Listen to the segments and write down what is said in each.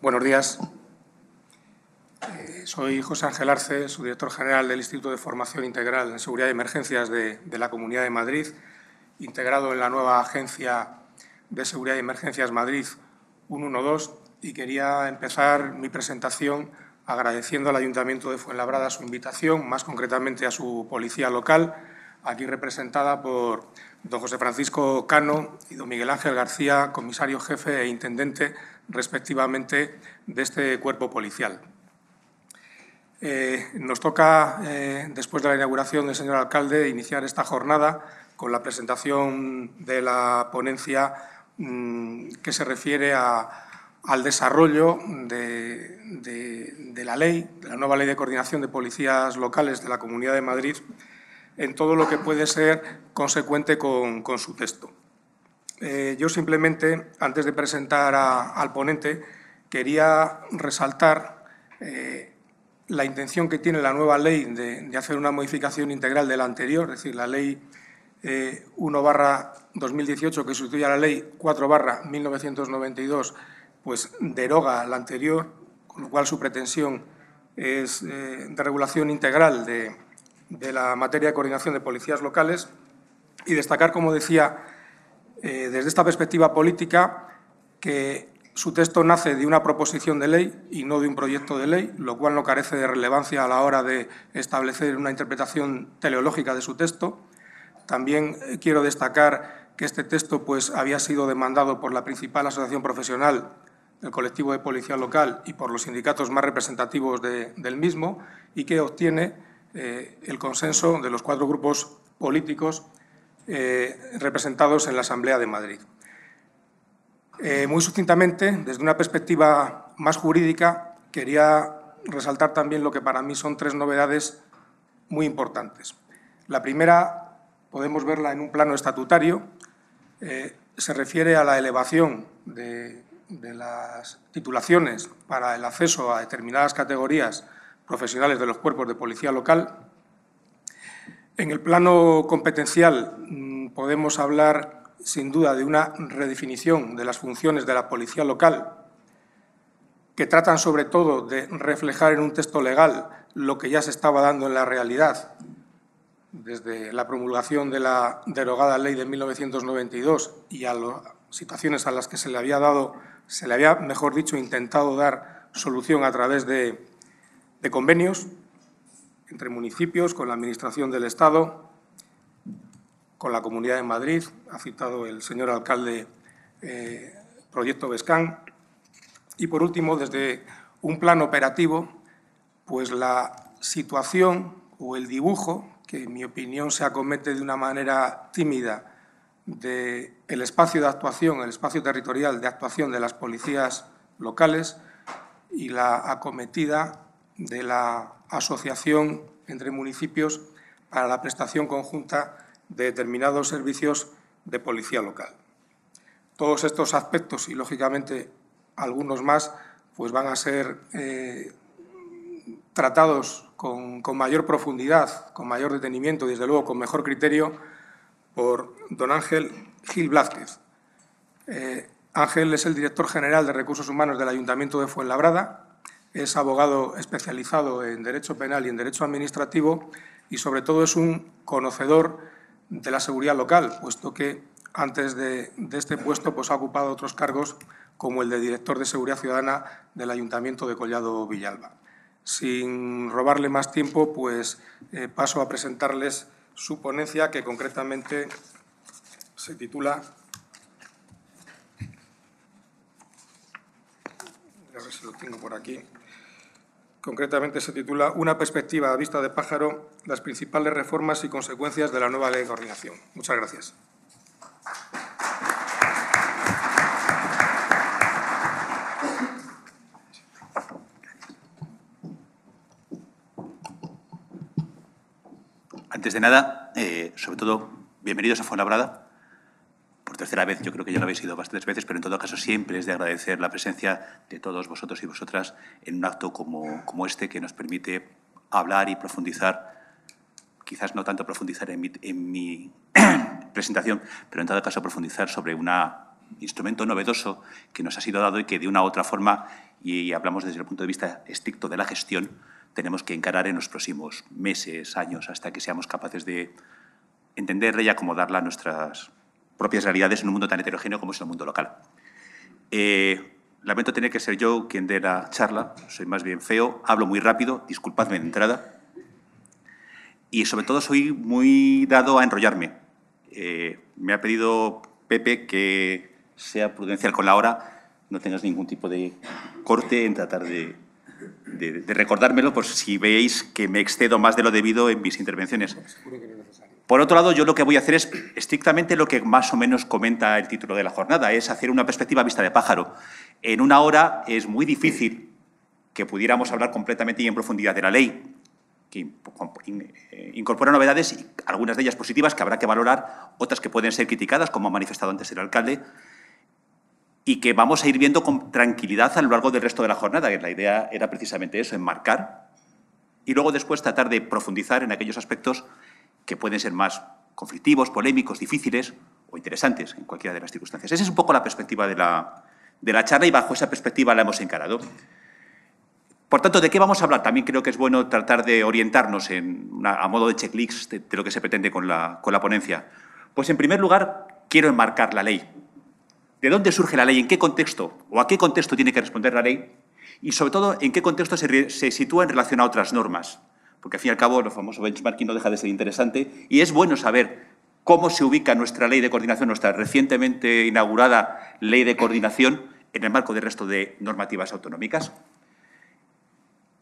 Buenos días. Eh, soy José Ángel Arce, subdirector general del Instituto de Formación Integral en Seguridad y Emergencias de, la Comunidad de Madrid, integrado en la nueva Agencia de Seguridad y Emergencias Madrid 112, y quería empezar mi presentación agradeciendo al Ayuntamiento de Fuenlabrada su invitación, más concretamente a su policía local, aquí representada por don José Francisco Cano y don Miguel Ángel García, comisario jefe e intendente respectivamente de este cuerpo policial. Eh, nos toca, eh, después de la inauguración del señor alcalde, iniciar esta jornada con la presentación de la ponencia mm, que se refiere al desarrollo de, la ley, de la nueva ley de coordinación de policías locales de la Comunidad de Madrid, en todo lo que puede ser consecuente con su texto. Eh, yo simplemente, antes de presentar al ponente, quería resaltar eh, la intención que tiene la nueva ley de, hacer una modificación integral de la anterior, es decir, la ley 1 eh, 2018 que sustituye a la ley 4 1992, pues deroga la anterior, con lo cual su pretensión es de regulación integral de la materia de coordinación de policías locales y destacar, como decía, eh, desde esta perspectiva política que su texto nace de una proposición de ley y no de un proyecto de ley, lo cual no carece de relevancia a la hora de establecer una interpretación teleológica de su texto. También eh, quiero destacar que este texto pues, había sido demandado por la principal asociación profesional del colectivo de policía local y por los sindicatos más representativos del mismo y que obtiene eh, el consenso de los cuatro grupos políticos eh, representados en la Asamblea de Madrid. Eh, muy sucintamente, desde una perspectiva más jurídica, quería resaltar también lo que para mí son tres novedades muy importantes. La primera podemos verla en un plano estatutario, eh, se refiere a la elevación de las titulaciones para el acceso a determinadas categorías profesionales de los cuerpos de policía local en el plano competencial mm, podemos hablar sin duda de una redefinición de las funciones de la policía local, que tratan sobre todo de reflejar en un texto legal lo que ya se estaba dando en la realidad, desde la promulgación de la derogada ley de 1992 y a las situaciones a las que se le había dado, se le había, mejor dicho, intentado dar solución a través de, de convenios, entre municipios, con la Administración del Estado, con la Comunidad de Madrid, ha citado el señor alcalde eh, Proyecto Vescán, y por último, desde un plan operativo, pues la situación o el dibujo, que en mi opinión se acomete de una manera tímida, del espacio de actuación, el espacio territorial de actuación de las policías locales y la acometida de la asociación entre municipios para la prestación conjunta de determinados servicios de policía local. Todos estos aspectos y, lógicamente, algunos más, pues van a ser eh, tratados con, mayor profundidad, con mayor detenimiento y, desde luego, con mejor criterio por don Ángel Gil Blázquez. Eh, Ángel es el director general de Recursos Humanos del Ayuntamiento de Fuenlabrada es abogado especializado en Derecho Penal y en Derecho Administrativo y sobre todo es un conocedor de la seguridad local, puesto que antes de, este puesto pues, ha ocupado otros cargos como el de director de Seguridad Ciudadana del Ayuntamiento de Collado Villalba. Sin robarle más tiempo, pues eh, paso a presentarles su ponencia que concretamente se titula a ver si lo tengo por aquí. Concretamente se titula Una perspectiva a vista de pájaro, las principales reformas y consecuencias de la nueva ley de coordinación. Muchas gracias. Antes de nada, eh, sobre todo, bienvenidos a Fuenlabrada por tercera vez, yo creo que ya lo habéis ido bastantes veces, pero en todo caso siempre es de agradecer la presencia de todos vosotros y vosotras en un acto como, este que nos permite hablar y profundizar, quizás no tanto profundizar en mi, en mi presentación, pero en todo caso profundizar sobre un instrumento novedoso que nos ha sido dado y que de una u otra forma, y hablamos desde el punto de vista estricto de la gestión, tenemos que encarar en los próximos meses, años, hasta que seamos capaces de entenderla y acomodarla a nuestras propias realidades en un mundo tan heterogéneo como es el mundo local. Eh, lamento tener que ser yo quien dé la charla, soy más bien feo, hablo muy rápido, disculpadme de entrada, y sobre todo soy muy dado a enrollarme. Eh, me ha pedido Pepe que sea prudencial con la hora, no tengas ningún tipo de corte en tratar de, recordármelo, por si veis que me excedo más de lo debido en mis intervenciones. Por otro lado, yo lo que voy a hacer es estrictamente lo que más o menos comenta el título de la jornada, es hacer una perspectiva vista de pájaro. En una hora es muy difícil que pudiéramos hablar completamente y en profundidad de la ley, que eh, incorpora novedades, algunas de ellas positivas que habrá que valorar, otras que pueden ser criticadas, como ha manifestado antes el alcalde, y que vamos a ir viendo con tranquilidad a lo largo del resto de la jornada, que la idea era precisamente eso, enmarcar, y luego después tratar de profundizar en aquellos aspectos que pueden ser más conflictivos, polémicos, difíciles o interesantes en cualquiera de las circunstancias. Esa es un poco la perspectiva de la, charla y bajo esa perspectiva la hemos encarado. Por tanto, ¿de qué vamos a hablar? También creo que es bueno tratar de orientarnos a modo de checklist de, de, lo que se pretende con la, ponencia. Pues en primer lugar, quiero enmarcar la ley. ¿De dónde surge la ley? ¿En qué contexto? ¿O a qué contexto tiene que responder la ley? Y sobre todo, ¿en qué contexto se sitúa en relación a otras normas? porque al fin y al cabo el famoso benchmarking no deja de ser interesante y es bueno saber cómo se ubica nuestra ley de coordinación, nuestra recientemente inaugurada ley de coordinación en el marco del resto de normativas autonómicas.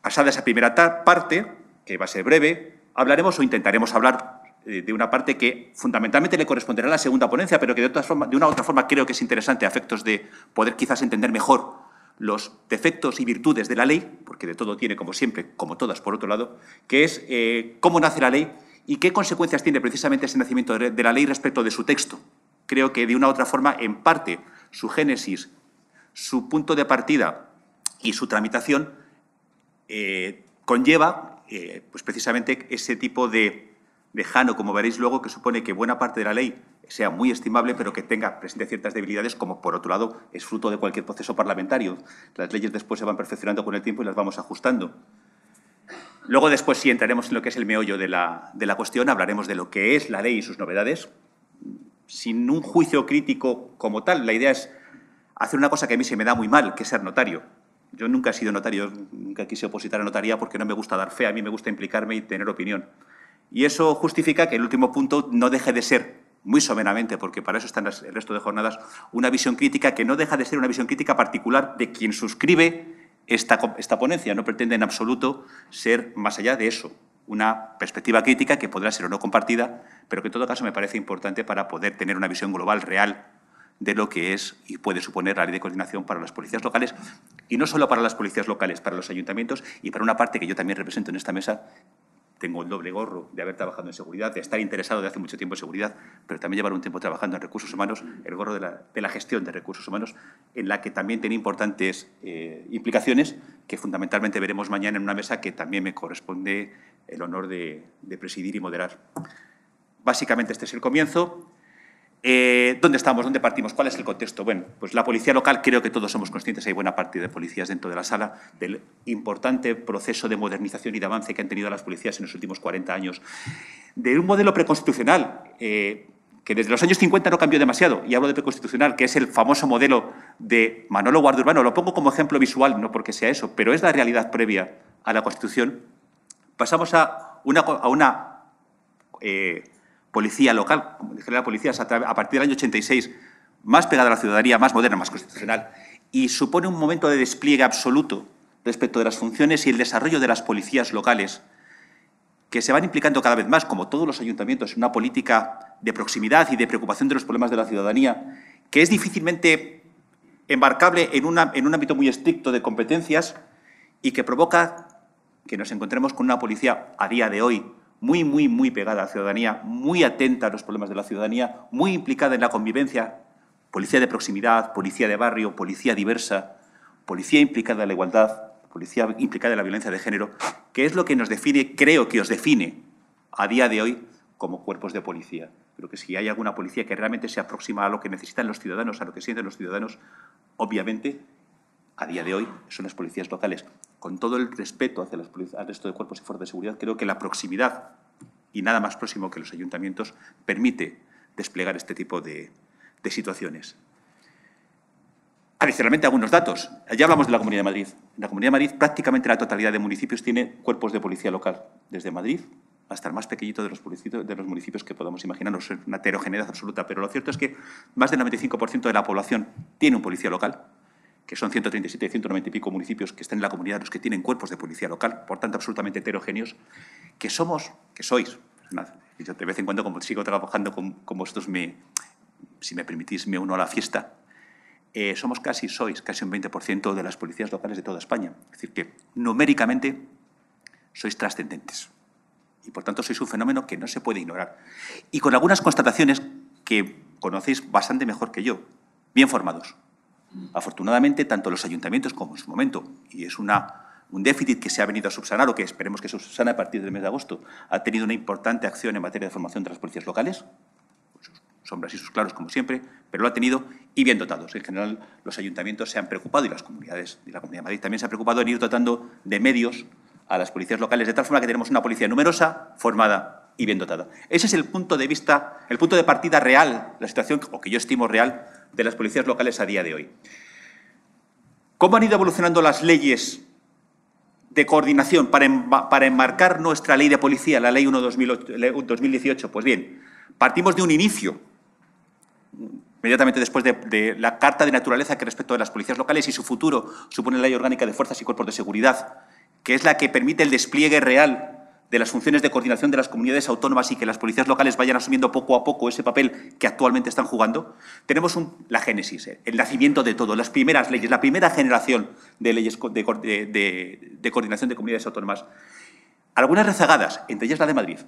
Pasada esa primera parte, que va a ser breve, hablaremos o intentaremos hablar eh, de una parte que fundamentalmente le corresponderá a la segunda ponencia, pero que de, forma, una u otra forma creo que es interesante a efectos de poder quizás entender mejor los defectos y virtudes de la ley, porque de todo tiene, como siempre, como todas, por otro lado, que es eh, cómo nace la ley y qué consecuencias tiene precisamente ese nacimiento de la ley respecto de su texto. Creo que de una u otra forma, en parte, su génesis, su punto de partida y su tramitación eh, conlleva eh, pues precisamente ese tipo de, de jano, como veréis luego, que supone que buena parte de la ley sea muy estimable, pero que tenga presente ciertas debilidades, como por otro lado es fruto de cualquier proceso parlamentario. Las leyes después se van perfeccionando con el tiempo y las vamos ajustando. Luego después sí entraremos en lo que es el meollo de la, de la cuestión, hablaremos de lo que es la ley y sus novedades, sin un juicio crítico como tal. La idea es hacer una cosa que a mí se me da muy mal, que ser notario. Yo nunca he sido notario, nunca quise opositar a notaría porque no me gusta dar fe, a mí me gusta implicarme y tener opinión. Y eso justifica que el último punto no deje de ser muy soberanamente, porque para eso están el resto de jornadas, una visión crítica que no deja de ser una visión crítica particular de quien suscribe esta, esta ponencia. No pretende en absoluto ser más allá de eso, una perspectiva crítica que podrá ser o no compartida, pero que en todo caso me parece importante para poder tener una visión global real de lo que es y puede suponer la ley de coordinación para las policías locales, y no solo para las policías locales, para los ayuntamientos y para una parte que yo también represento en esta mesa, tengo el doble gorro de haber trabajado en seguridad, de estar interesado de hace mucho tiempo en seguridad, pero también llevar un tiempo trabajando en recursos humanos, el gorro de la, gestión de recursos humanos, en la que también tiene importantes eh, implicaciones que fundamentalmente veremos mañana en una mesa que también me corresponde el honor de presidir y moderar. Básicamente este es el comienzo. Eh, ¿Dónde estamos? ¿Dónde partimos? ¿Cuál es el contexto? Bueno, pues la policía local, creo que todos somos conscientes, hay buena parte de policías dentro de la sala, del importante proceso de modernización y de avance que han tenido las policías en los últimos 40 años, de un modelo preconstitucional eh, que desde los años 50 no cambió demasiado, y hablo de preconstitucional, que es el famoso modelo de Manolo Guardia Urbano, lo pongo como ejemplo visual, no porque sea eso, pero es la realidad previa a la Constitución, pasamos a una, a una eh, policía local, como dijeron la policía, a, partir del año 86, más pegada a la ciudadanía, más moderna, más constitucional, y supone un momento de despliegue absoluto respecto de las funciones y el desarrollo de las policías locales, que se van implicando cada vez más, como todos los ayuntamientos, en una política de proximidad y de preocupación de los problemas de la ciudadanía, que es difícilmente embarcable en un ámbito muy estricto de competencias y que provoca que nos encontremos con una policía a día de hoy muy, muy, muy pegada a la ciudadanía, muy atenta a los problemas de la ciudadanía, muy implicada en la convivencia, policía de proximidad, policía de barrio, policía diversa, policía implicada en la igualdad, policía implicada en la violencia de género, que es lo que nos define, creo que os define a día de hoy como cuerpos de policía. Creo que si hay alguna policía que realmente se aproxima a lo que necesitan los ciudadanos, a lo que sienten los ciudadanos, obviamente a día de hoy son las policías locales. Con todo el respeto hacia los, al resto de cuerpos y fuerzas de seguridad, creo que la proximidad y nada más próximo que los ayuntamientos permite desplegar este tipo de, situaciones. Adicionalmente, algunos datos. Ya hablamos de la Comunidad de Madrid. En la Comunidad de Madrid, prácticamente la totalidad de municipios tiene cuerpos de policía local, desde Madrid hasta el más pequeñito de los, municipios, de los municipios que podamos imaginarnos. Es una heterogeneidad absoluta, pero lo cierto es que más del 95% de la población tiene un policía local que son 137 y 190 y pico municipios que están en la comunidad, los que tienen cuerpos de policía local, por tanto absolutamente heterogéneos, que somos, que sois. Yo de vez en cuando, como sigo trabajando con, con vosotros, me, si me permitís, me uno a la fiesta. Eh, somos casi, sois casi un 20% de las policías locales de toda España. Es decir, que numéricamente sois trascendentes. Y por tanto sois un fenómeno que no se puede ignorar. Y con algunas constataciones que conocéis bastante mejor que yo, bien formados Afortunadamente, tanto los ayuntamientos como en su momento, y es un déficit que se ha venido a subsanar o que esperemos que se subsane a partir del mes de agosto, ha tenido una importante acción en materia de formación de las policías locales, sus sombras y sus claros como siempre, pero lo ha tenido y bien dotados. En general, los ayuntamientos se han preocupado y las comunidades, de la Comunidad de Madrid también se ha preocupado en ir dotando de medios a las policías locales, de tal forma que tenemos una policía numerosa, formada y bien dotada. Ese es el punto de vista, el punto de partida real, la situación, o que yo estimo real, de las policías locales a día de hoy. ¿Cómo han ido evolucionando las leyes de coordinación para, enmarcar nuestra ley de policía, la ley 1-2018? Pues bien, partimos de un inicio, inmediatamente después de, de, la Carta de Naturaleza que respecto de las policías locales y su futuro supone la Ley Orgánica de Fuerzas y Cuerpos de Seguridad, que es la que permite el despliegue real de las funciones de coordinación de las comunidades autónomas y que las policías locales vayan asumiendo poco a poco ese papel que actualmente están jugando, tenemos la génesis, eh, el nacimiento de todo, las primeras leyes, la primera generación de leyes de, coordinación de comunidades autónomas. Algunas rezagadas, entre ellas la de Madrid.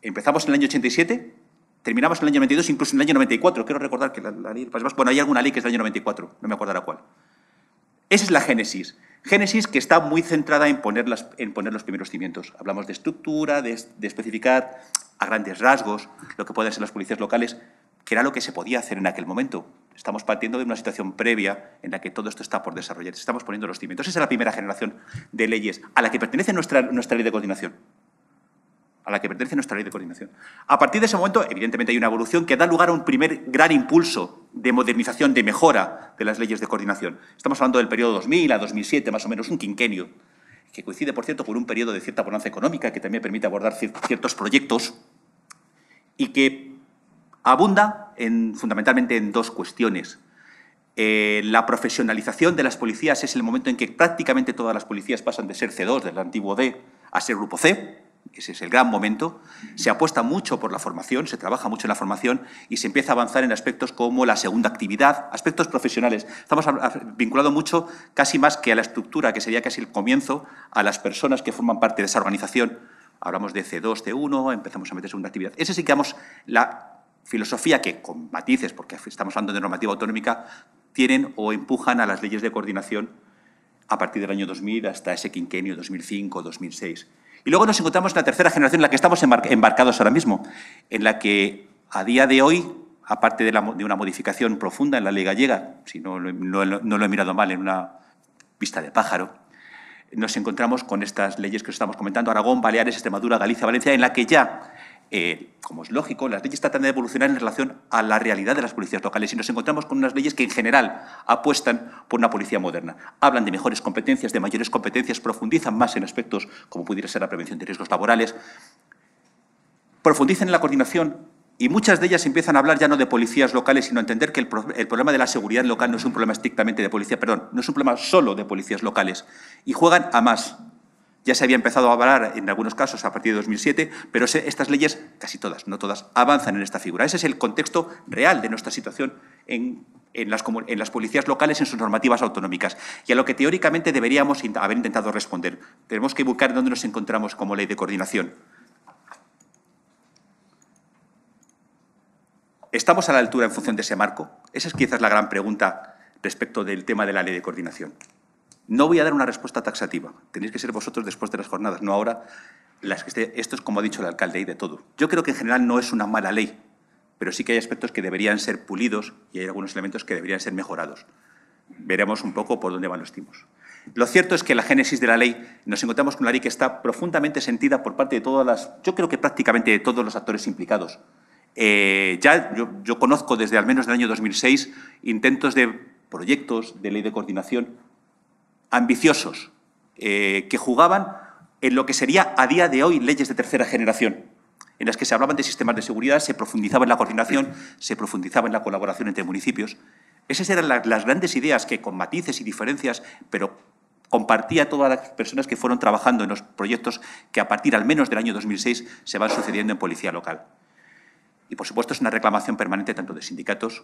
Empezamos en el año 87, terminamos en el año 92, incluso en el año 94. Quiero recordar que la, ley País bueno, hay alguna ley que es del año 94, no me acordará cuál. Esa es la génesis. Génesis que está muy centrada en poner, los primeros cimientos. Hablamos de estructura, de, especificar a grandes rasgos lo que pueden ser las policías locales, que era lo que se podía hacer en aquel momento. Estamos partiendo de una situación previa en la que todo esto está por desarrollar. Estamos poniendo los cimientos. Esa es la primera generación de leyes a la que pertenece nuestra, nuestra ley de coordinación a la que pertenece nuestra ley de coordinación. A partir de ese momento, evidentemente, hay una evolución que da lugar a un primer gran impulso de modernización, de mejora de las leyes de coordinación. Estamos hablando del periodo 2000 a 2007, más o menos un quinquenio, que coincide, por cierto, con un periodo de cierta bonanza económica que también permite abordar ciertos proyectos y que abunda fundamentalmente en dos cuestiones. Eh, la profesionalización de las policías es el momento en que prácticamente todas las policías pasan de ser C2, del antiguo D, a ser grupo C, ese es el gran momento, se apuesta mucho por la formación, se trabaja mucho en la formación y se empieza a avanzar en aspectos como la segunda actividad, aspectos profesionales. Estamos vinculados mucho, casi más que a la estructura, que sería casi el comienzo, a las personas que forman parte de esa organización. Hablamos de C2, C1, empezamos a meter segunda actividad. Ese sí que la filosofía que, con matices, porque estamos hablando de normativa autonómica, tienen o empujan a las leyes de coordinación a partir del año 2000 hasta ese quinquenio 2005-2006. Y luego nos encontramos en la tercera generación en la que estamos embarcados ahora mismo, en la que a día de hoy, aparte de, una modificación profunda en la ley gallega, si no, lo he mirado mal en una vista de pájaro, nos encontramos con estas leyes que os estamos comentando, Aragón, Baleares, Extremadura, Galicia, Valencia, en la que ya eh, como es lógico, las leyes tratan de evolucionar en relación a la realidad de las policías locales y nos encontramos con unas leyes que en general apuestan por una policía moderna. Hablan de mejores competencias, de mayores competencias, profundizan más en aspectos como pudiera ser la prevención de riesgos laborales, profundizan en la coordinación y muchas de ellas empiezan a hablar ya no de policías locales, sino a entender que el, problema de la seguridad local no es un problema estrictamente de policía, perdón, no es un problema solo de policías locales. Y juegan a más. Ya se había empezado a hablar en algunos casos a partir de 2007, pero estas leyes, casi todas, no todas, avanzan en esta figura. Ese es el contexto real de nuestra situación en, las, en las policías locales, en sus normativas autonómicas, y a lo que teóricamente deberíamos haber intentado responder. Tenemos que buscar dónde nos encontramos como ley de coordinación. ¿Estamos a la altura en función de ese marco? Esa es quizás la gran pregunta respecto del tema de la ley de coordinación. No voy a dar una respuesta taxativa. Tenéis que ser vosotros después de las jornadas, no ahora las que Esto es como ha dicho el alcalde y de todo. Yo creo que en general no es una mala ley, pero sí que hay aspectos que deberían ser pulidos y hay algunos elementos que deberían ser mejorados. Veremos un poco por dónde van los timos. Lo cierto es que la génesis de la ley, nos encontramos con una ley que está profundamente sentida por parte de todas las, yo creo que prácticamente de todos los actores implicados. Eh, ya yo, yo conozco desde al menos el año 2006 intentos de proyectos de ley de coordinación ambiciosos, eh, que jugaban en lo que sería a día de hoy leyes de tercera generación, en las que se hablaban de sistemas de seguridad, se profundizaba en la coordinación, se profundizaba en la colaboración entre municipios. Esas eran las, grandes ideas que, con matices y diferencias, pero compartía todas las personas que fueron trabajando en los proyectos que a partir al menos del año 2006 se van sucediendo en policía local. Y, por supuesto, es una reclamación permanente tanto de sindicatos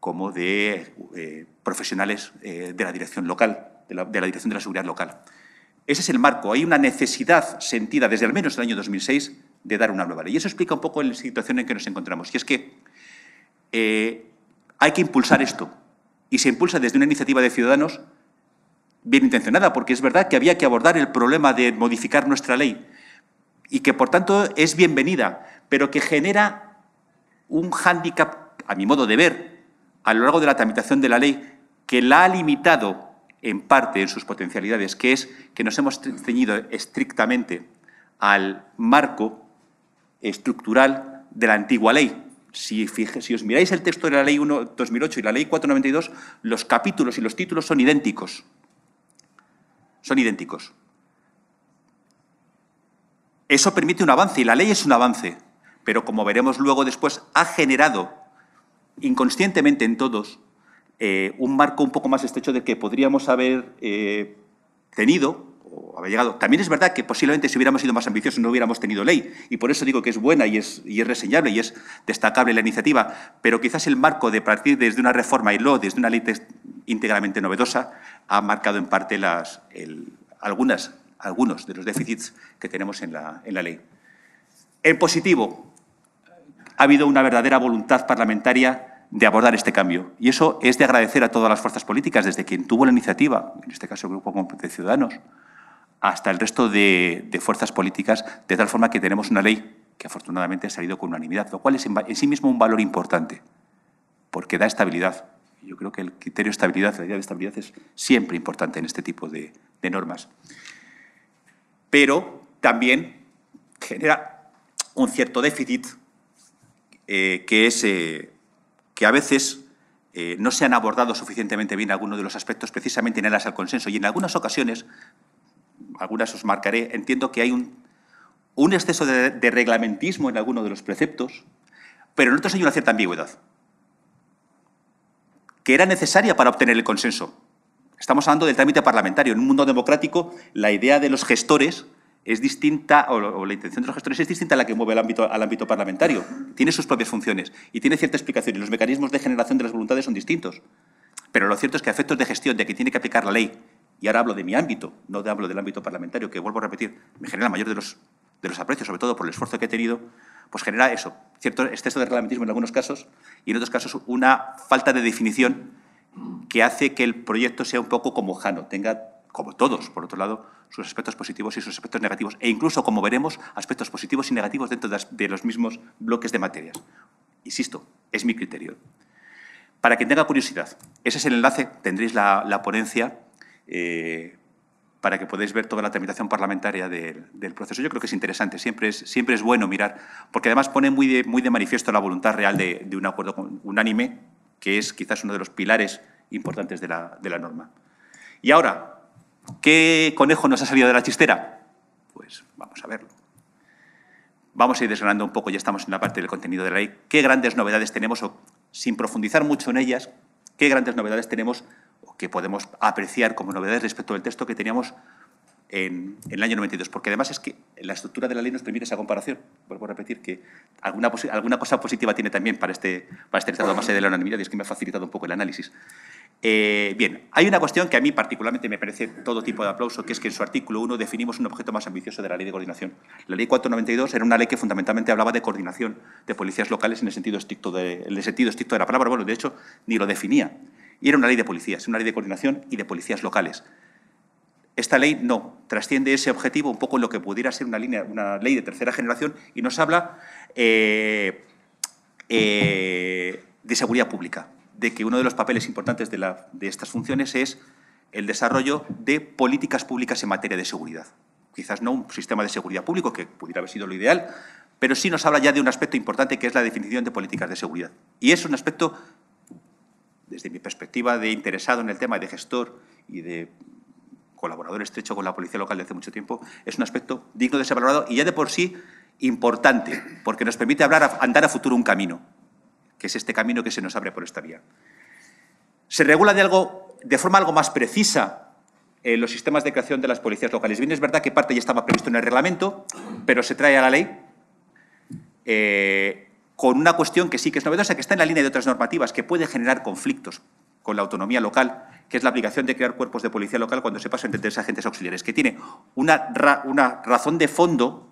como de eh, profesionales eh, de la dirección local de la, Dirección de la Seguridad Local. Ese es el marco. Hay una necesidad sentida desde al menos el año 2006 de dar una nueva ley. Y eso explica un poco la situación en que nos encontramos. Y es que eh, hay que impulsar esto. Y se impulsa desde una iniciativa de ciudadanos bien intencionada, porque es verdad que había que abordar el problema de modificar nuestra ley y que, por tanto, es bienvenida, pero que genera un hándicap, a mi modo de ver, a lo largo de la tramitación de la ley, que la ha limitado en parte en sus potencialidades, que es que nos hemos ceñido estrictamente al marco estructural de la antigua ley. Si, si os miráis el texto de la Ley 1, 2008 y la Ley 492, los capítulos y los títulos son idénticos. Son idénticos. Eso permite un avance y la ley es un avance, pero como veremos luego después, ha generado inconscientemente en todos eh, un marco un poco más estrecho de que podríamos haber eh, tenido o haber llegado. También es verdad que posiblemente si hubiéramos sido más ambiciosos no hubiéramos tenido ley, y por eso digo que es buena y es, y es reseñable y es destacable la iniciativa, pero quizás el marco de partir desde una reforma y luego desde una ley íntegramente novedosa ha marcado en parte las, algunas, algunos de los déficits que tenemos en la, en la ley. En positivo, ha habido una verdadera voluntad parlamentaria de abordar este cambio. Y eso es de agradecer a todas las fuerzas políticas, desde quien tuvo la iniciativa, en este caso el Grupo de Ciudadanos, hasta el resto de, fuerzas políticas, de tal forma que tenemos una ley que afortunadamente ha salido con unanimidad, lo cual es en, sí mismo un valor importante, porque da estabilidad. Yo creo que el criterio de estabilidad, la idea de estabilidad es siempre importante en este tipo de, normas. Pero también genera un cierto déficit eh, que es... Eh, que a veces eh, no se han abordado suficientemente bien algunos de los aspectos precisamente en aras al consenso. Y en algunas ocasiones, algunas os marcaré, entiendo que hay un, exceso de, de reglamentismo en algunos de los preceptos, pero en otros hay una cierta ambigüedad, que era necesaria para obtener el consenso. Estamos hablando del trámite parlamentario. En un mundo democrático, la idea de los gestores es distinta, o, la intención de los gestores es distinta a la que mueve al ámbito, al ámbito parlamentario. Tiene sus propias funciones y tiene cierta explicación y los mecanismos de generación de las voluntades son distintos. Pero lo cierto es que a efectos de gestión, de que tiene que aplicar la ley, y ahora hablo de mi ámbito, no de hablo del ámbito parlamentario, que vuelvo a repetir, me genera mayor de los, de los aprecios, sobre todo por el esfuerzo que he tenido, pues genera eso, cierto exceso de reglamentismo en algunos casos y en otros casos una falta de definición que hace que el proyecto sea un poco como Jano, tenga, como todos, por otro lado, sus aspectos positivos y sus aspectos negativos, e incluso, como veremos, aspectos positivos y negativos dentro de los mismos bloques de materias. Insisto, es mi criterio. Para quien tenga curiosidad, ese es el enlace, tendréis la, ponencia eh, para que podáis ver toda la tramitación parlamentaria del, proceso. Yo creo que es interesante, siempre es, siempre es bueno mirar, porque además pone muy de, muy de manifiesto la voluntad real de, un acuerdo unánime, que es quizás uno de los pilares importantes de la, de la norma. Y ahora, ¿Qué conejo nos ha salido de la chistera? Pues vamos a verlo. Vamos a ir desgranando un poco, ya estamos en la parte del contenido de la ley, qué grandes novedades tenemos, o sin profundizar mucho en ellas, qué grandes novedades tenemos o que podemos apreciar como novedades respecto del texto que teníamos en, el año 92, porque además es que la estructura de la ley nos permite esa comparación. Vuelvo a repetir que alguna, alguna cosa positiva tiene también para este, para este tratado, más allá de la unanimidad, y es que me ha facilitado un poco el análisis. Eh, bien, hay una cuestión que a mí particularmente me parece todo tipo de aplauso, que es que en su artículo 1 definimos un objeto más ambicioso de la ley de coordinación. La ley 492 era una ley que fundamentalmente hablaba de coordinación de policías locales en el sentido estricto de, sentido estricto la palabra, bueno, de hecho, ni lo definía. Y era una ley de policías, una ley de coordinación y de policías locales. Esta ley no, trasciende ese objetivo un poco en lo que pudiera ser una, línea, una ley de tercera generación y nos habla eh, eh, de seguridad pública de que uno de los papeles importantes de, estas funciones es el desarrollo de políticas públicas en materia de seguridad. Quizás no un sistema de seguridad público, que pudiera haber sido lo ideal, pero sí nos habla ya de un aspecto importante que es la definición de políticas de seguridad. Y es un aspecto, desde mi perspectiva de interesado en el tema de gestor y de colaborador estrecho con la policía local desde hace mucho tiempo, es un aspecto digno de ser valorado y ya de por sí importante, porque nos permite hablar, andar a futuro un camino que es este camino que se nos abre por esta vía. Se regula de, algo, de forma algo más precisa eh, los sistemas de creación de las policías locales. Bien, es verdad que parte ya estaba previsto en el reglamento, pero se trae a la ley eh, con una cuestión que sí que es novedosa, que está en la línea de otras normativas, que puede generar conflictos con la autonomía local, que es la aplicación de crear cuerpos de policía local cuando se pasan entre tres agentes auxiliares, que tiene una razón de fondo,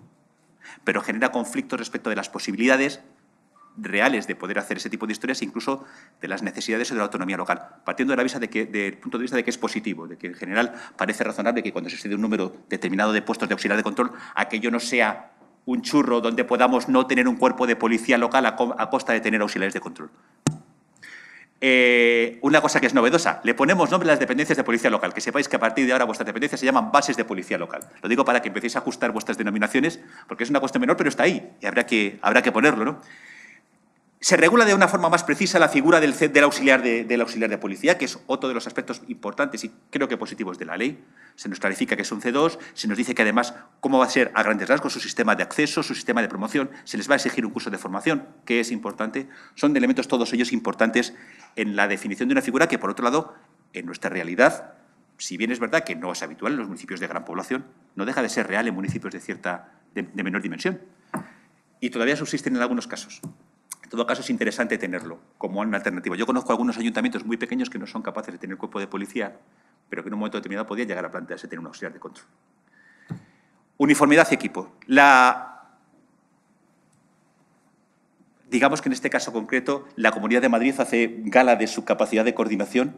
pero genera conflictos respecto de las posibilidades reales de poder hacer ese tipo de historias, incluso de las necesidades de la autonomía local, partiendo de la de que, del punto de vista de que es positivo, de que en general parece razonable que cuando se excede un número determinado de puestos de auxiliar de control, aquello no sea un churro donde podamos no tener un cuerpo de policía local a, costa de tener auxiliares de control. Eh, una cosa que es novedosa, le ponemos nombre a las dependencias de policía local. Que sepáis que a partir de ahora vuestras dependencias se llaman bases de policía local. Lo digo para que empecéis a ajustar vuestras denominaciones, porque es una cuestión menor, pero está ahí y habrá que, habrá que ponerlo, ¿no? Se regula de una forma más precisa la figura del, auxiliar de, del auxiliar de policía, que es otro de los aspectos importantes y creo que positivos de la ley. Se nos clarifica que es un C2, se nos dice que además cómo va a ser a grandes rasgos su sistema de acceso, su sistema de promoción, se les va a exigir un curso de formación, que es importante. Son elementos todos ellos importantes en la definición de una figura que, por otro lado, en nuestra realidad, si bien es verdad que no es habitual en los municipios de gran población, no deja de ser real en municipios de, cierta, de menor dimensión. Y todavía subsisten en algunos casos todo caso, es interesante tenerlo como una alternativa. Yo conozco algunos ayuntamientos muy pequeños que no son capaces de tener cuerpo de policía, pero que en un momento determinado podían llegar a plantearse tener un auxiliar de control. Uniformidad y equipo. digamos que en este caso concreto la Comunidad de Madrid hace gala de su capacidad de coordinación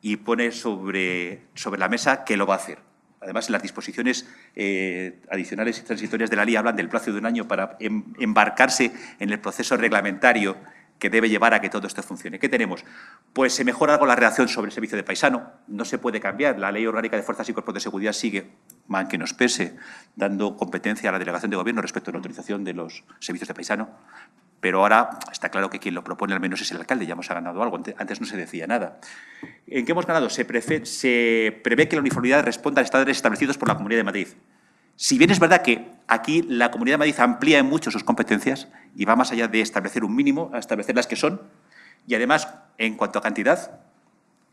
y pone sobre, sobre la mesa que lo va a hacer. Además, las disposiciones eh, adicionales y transitorias de la ley hablan del plazo de un año para em, embarcarse en el proceso reglamentario que debe llevar a que todo esto funcione. ¿Qué tenemos? Pues se mejora algo la relación sobre el servicio de paisano. No se puede cambiar. La ley orgánica de fuerzas y cuerpos de seguridad sigue, man que nos pese, dando competencia a la delegación de gobierno respecto a la autorización de los servicios de paisano. Pero ahora está claro que quien lo propone al menos es el alcalde, ya hemos ganado algo, antes no se decía nada. ¿En qué hemos ganado? Se, prevé que la uniformidad responda a estándares establecidos por la Comunidad de Madrid. Si bien es verdad que aquí la Comunidad de Madrid amplía en mucho sus competencias y va más allá de establecer un mínimo, a establecer las que son, y además en cuanto a cantidad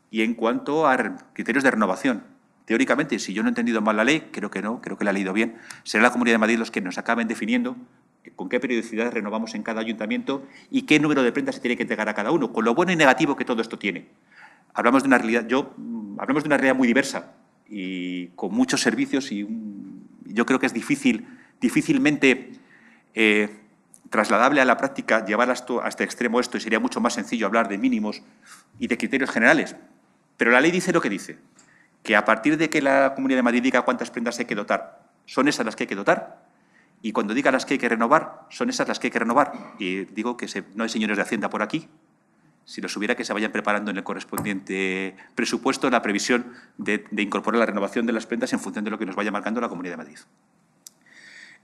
y en cuanto a criterios de renovación. Teóricamente, si yo no he entendido mal la ley, creo que no, creo que la he leído bien, será la Comunidad de Madrid los que nos acaben definiendo con qué periodicidad renovamos en cada ayuntamiento y qué número de prendas se tiene que entregar a cada uno, con lo bueno y negativo que todo esto tiene. Hablamos de una realidad, yo, mm, hablamos de una realidad muy diversa y con muchos servicios y yo creo que es difícil, difícilmente eh, trasladable a la práctica llevar hasta, hasta este extremo esto y sería mucho más sencillo hablar de mínimos y de criterios generales. Pero la ley dice lo que dice, que a partir de que la Comunidad de Madrid diga cuántas prendas hay que dotar, son esas las que hay que dotar y cuando diga las que hay que renovar, son esas las que hay que renovar. Y digo que no hay señores de Hacienda por aquí. Si los hubiera, que se vayan preparando en el correspondiente presupuesto la previsión de, incorporar la renovación de las prendas en función de lo que nos vaya marcando la Comunidad de Madrid.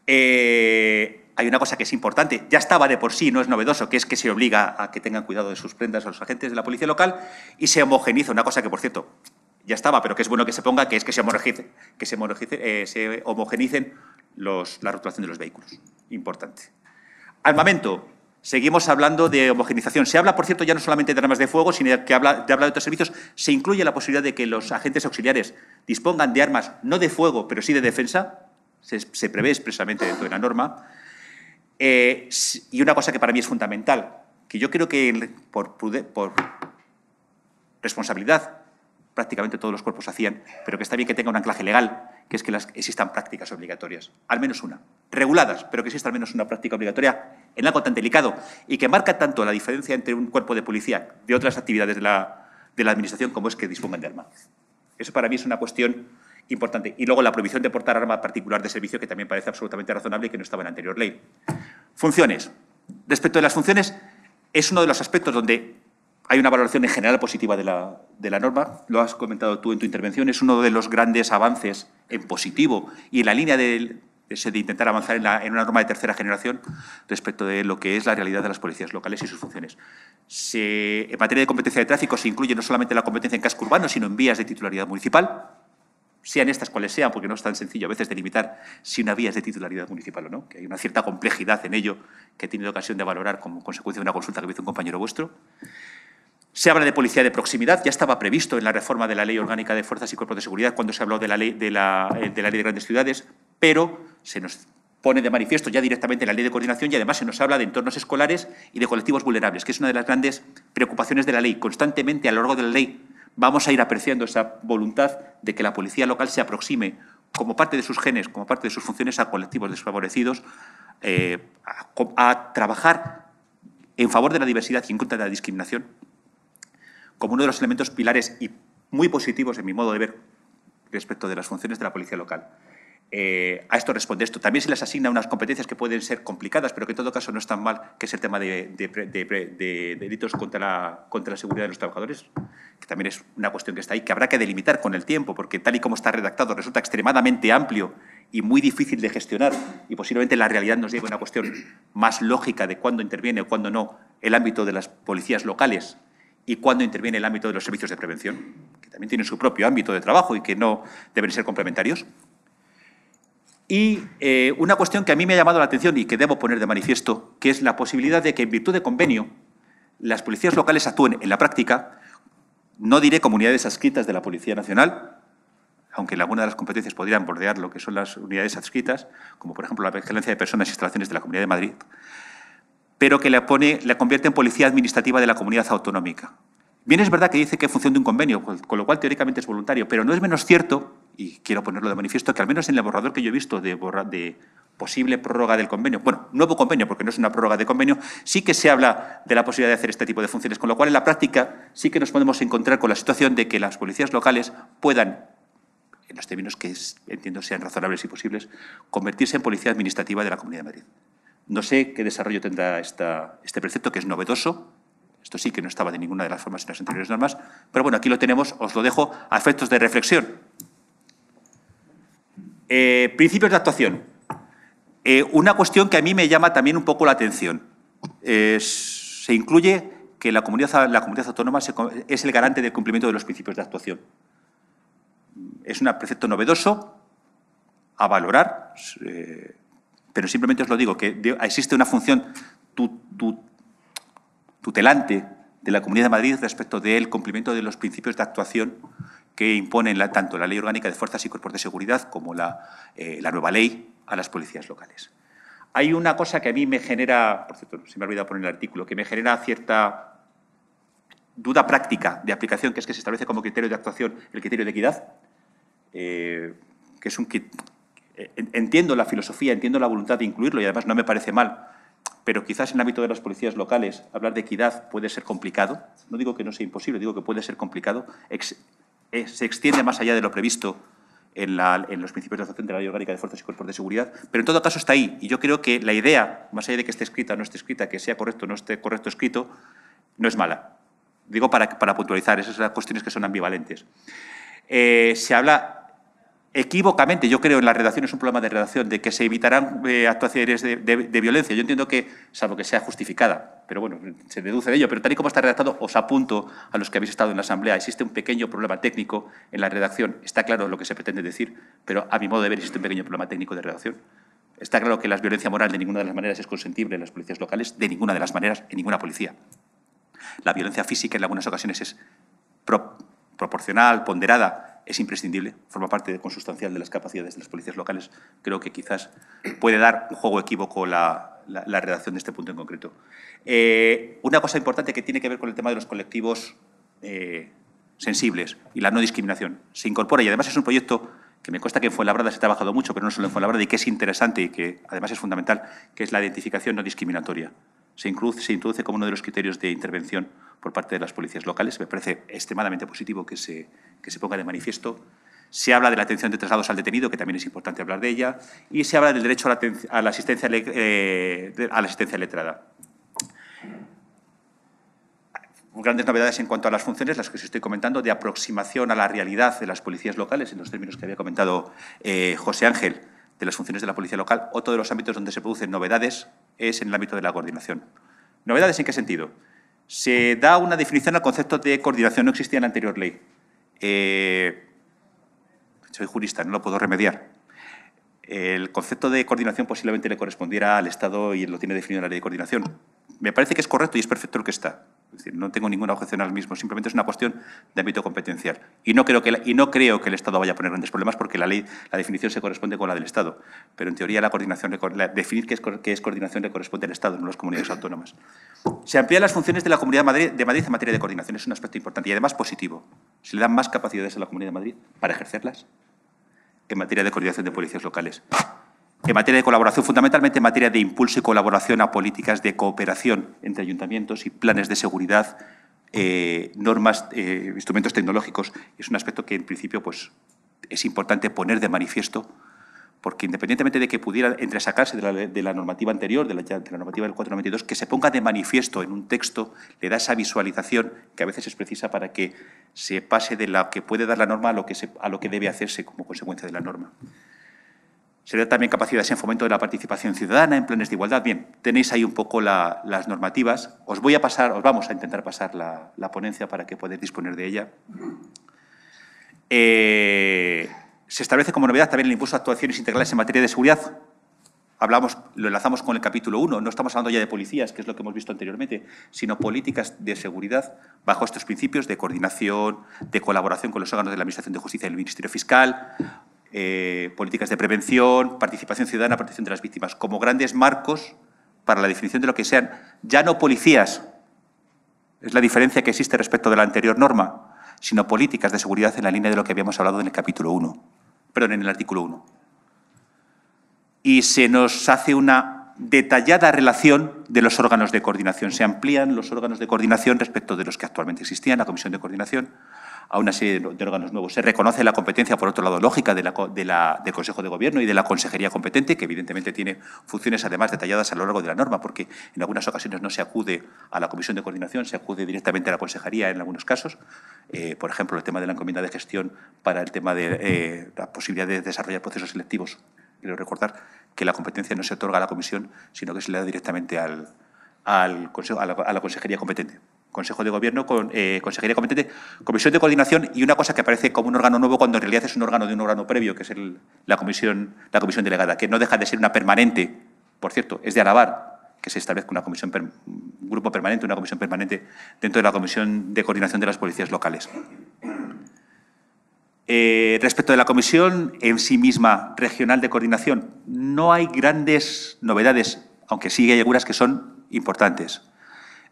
Eh, hay una cosa que es importante, ya estaba de por sí, no es novedoso, que es que se obliga a que tengan cuidado de sus prendas a los agentes de la policía local y se homogeniza, una cosa que, por cierto, ya estaba, pero que es bueno que se ponga, que es que se, se homogenicen eh, la rotulación de los vehículos. Importante. Armamento. Seguimos hablando de homogenización. Se habla, por cierto, ya no solamente de armas de fuego, sino que habla, de habla de otros servicios. Se incluye la posibilidad de que los agentes auxiliares dispongan de armas no de fuego, pero sí de defensa. Se, prevé expresamente dentro de la norma. Eh, y una cosa que para mí es fundamental, que yo creo que por, por responsabilidad prácticamente todos los cuerpos hacían, pero que está bien que tenga un anclaje legal que es que existan prácticas obligatorias, al menos una, reguladas, pero que exista al menos una práctica obligatoria en algo tan delicado y que marca tanto la diferencia entre un cuerpo de policía de otras actividades de la, de la Administración como es que dispongan de armas. Eso para mí es una cuestión importante. Y luego la prohibición de portar arma particular de servicio, que también parece absolutamente razonable y que no estaba en la anterior ley. Funciones. Respecto de las funciones, es uno de los aspectos donde hay una valoración en general positiva de la, norma, lo has comentado tú en tu intervención, es uno de los grandes avances en positivo y en la línea de, intentar avanzar en, una norma de tercera generación respecto de lo que es la realidad de las policías locales y sus funciones. en materia de competencia de tráfico se incluye no solamente la competencia en casco urbano, sino en vías de titularidad municipal, sean estas cuales sean, porque no es tan sencillo a veces delimitar si una vía es de titularidad municipal o no, que hay una cierta complejidad en ello que he tenido ocasión de valorar como consecuencia de una consulta que hizo un compañero vuestro. Se habla de policía de proximidad, ya estaba previsto en la reforma de la Ley Orgánica de Fuerzas y Cuerpos de Seguridad cuando se habló de la Ley de, la, eh, ley de Grandes Ciudades, pero se nos pone de manifiesto ya directamente en la Ley de Coordinación y además se nos habla de entornos escolares y de colectivos vulnerables, que es una de las grandes preocupaciones de la ley. Constantemente a lo largo de la ley vamos a ir apreciando esa voluntad de que la policía local se aproxime como parte de sus genes, como parte de sus funciones a colectivos desfavorecidos, eh, a trabajar en favor de la diversidad y en contra de la discriminación como uno de los elementos pilares y muy positivos, en mi modo de ver, respecto de las funciones de la policía local. Eh, a esto responde esto. También se les asigna unas competencias que pueden ser complicadas, pero que en todo caso no es tan mal, que es el tema de, delitos contra la, contra la seguridad de los trabajadores, que también es una cuestión que está ahí, que habrá que delimitar con el tiempo, porque tal y como está redactado resulta extremadamente amplio y muy difícil de gestionar, y posiblemente la realidad nos lleve a una cuestión más lógica de cuándo interviene o cuándo no el ámbito de las policías locales y cuándo interviene el ámbito de los servicios de prevención, que también tienen su propio ámbito de trabajo y que no deben ser complementarios. Y eh, una cuestión que a mí me ha llamado la atención y que debo poner de manifiesto, que es la posibilidad de que en virtud de convenio las policías locales actúen en la práctica, no diré comunidades adscritas de la Policía Nacional, aunque en alguna de las competencias podrían bordear lo que son las unidades adscritas, como por ejemplo la vigilancia de personas y instalaciones de la Comunidad de Madrid, pero que la, convierte en policía administrativa de la comunidad autonómica. Bien, es verdad que dice que es función de un convenio, con lo cual teóricamente es voluntario, pero no es menos cierto, y quiero ponerlo de manifiesto, que al menos en el borrador que yo he visto de, de posible prórroga del convenio, bueno, nuevo convenio, porque no es una prórroga de convenio, sí que se habla de la posibilidad de hacer este tipo de funciones, con lo cual en la práctica sí que nos podemos encontrar con la situación de que las policías locales puedan, en los términos que entiendo sean razonables y posibles, convertirse en policía administrativa de la Comunidad de Madrid. No sé qué desarrollo tendrá este precepto, que es novedoso. Esto sí que no estaba de ninguna de las formas en las anteriores normas. Pero bueno, aquí lo tenemos, os lo dejo a efectos de reflexión. Eh, principios de actuación. Eh, una cuestión que a mí me llama también un poco la atención. Eh, se incluye que la comunidad, la comunidad autónoma es el garante del cumplimiento de los principios de actuación. Es un precepto novedoso a valorar pero simplemente os lo digo, que existe una función tutelante de la Comunidad de Madrid respecto del cumplimiento de los principios de actuación que imponen tanto la Ley Orgánica de Fuerzas y Cuerpos de Seguridad como la, eh, la, nueva ley a las policías locales. Hay una cosa que a mí me genera, por cierto, se me ha olvidado poner el artículo, que me genera cierta duda práctica de aplicación, que es que se establece como criterio de actuación el criterio de equidad, eh, que es un, eh, entiendo la filosofía, entiendo la voluntad de incluirlo y además no me parece mal, pero quizás en el ámbito de las policías locales hablar de equidad puede ser complicado, no digo que no sea imposible, digo que puede ser complicado, eh, se extiende más allá de lo previsto en, en los principios de la Asociación de la Ley Orgánica de Fuerzas y Cuerpos de Seguridad, pero en todo caso está ahí y yo creo que la idea, más allá de que esté escrita o no esté escrita, que sea correcto o no esté correcto escrito, no es mala. Digo para, para puntualizar, esas son las cuestiones que son ambivalentes. Eh, se habla equívocamente, yo creo en la redacción, es un problema de redacción, de que se evitarán eh, actuaciones de, violencia. Yo entiendo que, salvo que sea justificada, pero bueno, se deduce de ello, pero tal y como está redactado, os apunto a los que habéis estado en la Asamblea. Existe un pequeño problema técnico en la redacción. Está claro lo que se pretende decir, pero a mi modo de ver existe un pequeño problema técnico de redacción. Está claro que la violencia moral de ninguna de las maneras es consentible en las policías locales, de ninguna de las maneras, en ninguna policía. La violencia física en algunas ocasiones es proporcional, ponderada, es imprescindible, forma parte consustancial de las capacidades de las policías locales. Creo que quizás puede dar un juego equívoco la, redacción de este punto en concreto. Eh, una cosa importante que tiene que ver con el tema de los colectivos eh, sensibles y la no discriminación. Se incorpora y además es un proyecto que me consta que en Fuenlabrada se ha trabajado mucho, pero no solo en Fuenlabrada, y que es interesante y que además es fundamental, que es la identificación no discriminatoria se introduce, como uno de los criterios de intervención por parte de las policías locales. Me parece extremadamente positivo que se, ponga de manifiesto. Se habla de la atención de traslados al detenido, que también es importante hablar de ella, y se habla del derecho a la, asistencia, eh, a la asistencia letrada grandes novedades en cuanto a las funciones, las que os estoy comentando, de aproximación a la realidad de las policías locales, en los términos que había comentado eh, José Ángel, de las funciones de la policía local, otro de los ámbitos donde se producen novedades es en el ámbito de la coordinación. ¿Novedades en qué sentido? Se da una definición al concepto de coordinación, no existía en la anterior ley. Eh, soy jurista, no lo puedo remediar. El concepto de coordinación posiblemente le correspondiera al Estado y lo tiene definido en la ley de coordinación. Me parece que es correcto y es perfecto lo que está no tengo ninguna objeción al mismo, simplemente es una cuestión de ámbito competencial. Y no creo que, el Estado vaya a poner grandes problemas porque la definición se corresponde con la del Estado. Pero en teoría la coordinación, definir qué es, coordinación le corresponde al Estado, no a las comunidades autónomas. Se amplían las funciones de la Comunidad de Madrid, de Madrid en materia de coordinación, es un aspecto importante y además positivo. Se le dan más capacidades a la Comunidad de Madrid para ejercerlas en materia de coordinación de policías locales en materia de colaboración, fundamentalmente en materia de impulso y colaboración a políticas de cooperación entre ayuntamientos y planes de seguridad, eh, normas, eh, instrumentos tecnológicos. Es un aspecto que, en principio, pues, es importante poner de manifiesto, porque independientemente de que pudiera entresacarse de la, de la normativa anterior, de la, normativa del 492, que se ponga de manifiesto en un texto, le da esa visualización que a veces es precisa para que se pase de lo que puede dar la norma a lo que debe hacerse como consecuencia de la norma. Se también capacidades en fomento de la participación ciudadana, en planes de igualdad. Bien, tenéis ahí un poco las normativas. Os voy a pasar, os vamos a intentar pasar la, ponencia para que podáis disponer de ella. Eh, se establece como novedad también el impulso a actuaciones integrales en materia de seguridad. Hablamos, lo enlazamos con el capítulo 1, no estamos hablando ya de policías, que es lo que hemos visto anteriormente, sino políticas de seguridad bajo estos principios de coordinación, de colaboración con los órganos de la Administración de Justicia y el Ministerio Fiscal, eh, políticas de prevención, participación ciudadana, protección de las víctimas, como grandes marcos para la definición de lo que sean ya no policías, es la diferencia que existe respecto de la anterior norma, sino políticas de seguridad en la línea de lo que habíamos hablado en el capítulo 1, perdón, en el artículo 1. Y se nos hace una detallada relación de los órganos de coordinación. Se amplían los órganos de coordinación respecto de los que actualmente existían, la Comisión de Coordinación, a una serie de, órganos nuevos. Se reconoce la competencia, por otro lado, lógica del Consejo de Gobierno y de la Consejería competente, que evidentemente tiene funciones además detalladas a lo largo de la norma, porque en algunas ocasiones no se acude a la Comisión de Coordinación, se acude directamente a la Consejería en algunos casos. Eh, por ejemplo, el tema de la encomienda de gestión para el tema de eh, la posibilidad de desarrollar procesos selectivos. Quiero recordar que la competencia no se otorga a la Comisión, sino que se le da directamente a la Consejería competente. Consejo de Gobierno, con, eh, Consejería Competente, Comisión de Coordinación y una cosa que aparece como un órgano nuevo cuando en realidad es un órgano de un órgano previo, que es la, comisión, la Comisión Delegada, que no deja de ser una permanente, por cierto, es de alabar que se establezca una comisión un grupo permanente, una comisión permanente dentro de la Comisión de Coordinación de las Policías Locales. Eh, respecto de la comisión en sí misma regional de coordinación, no hay grandes novedades, aunque sí hay algunas que son importantes.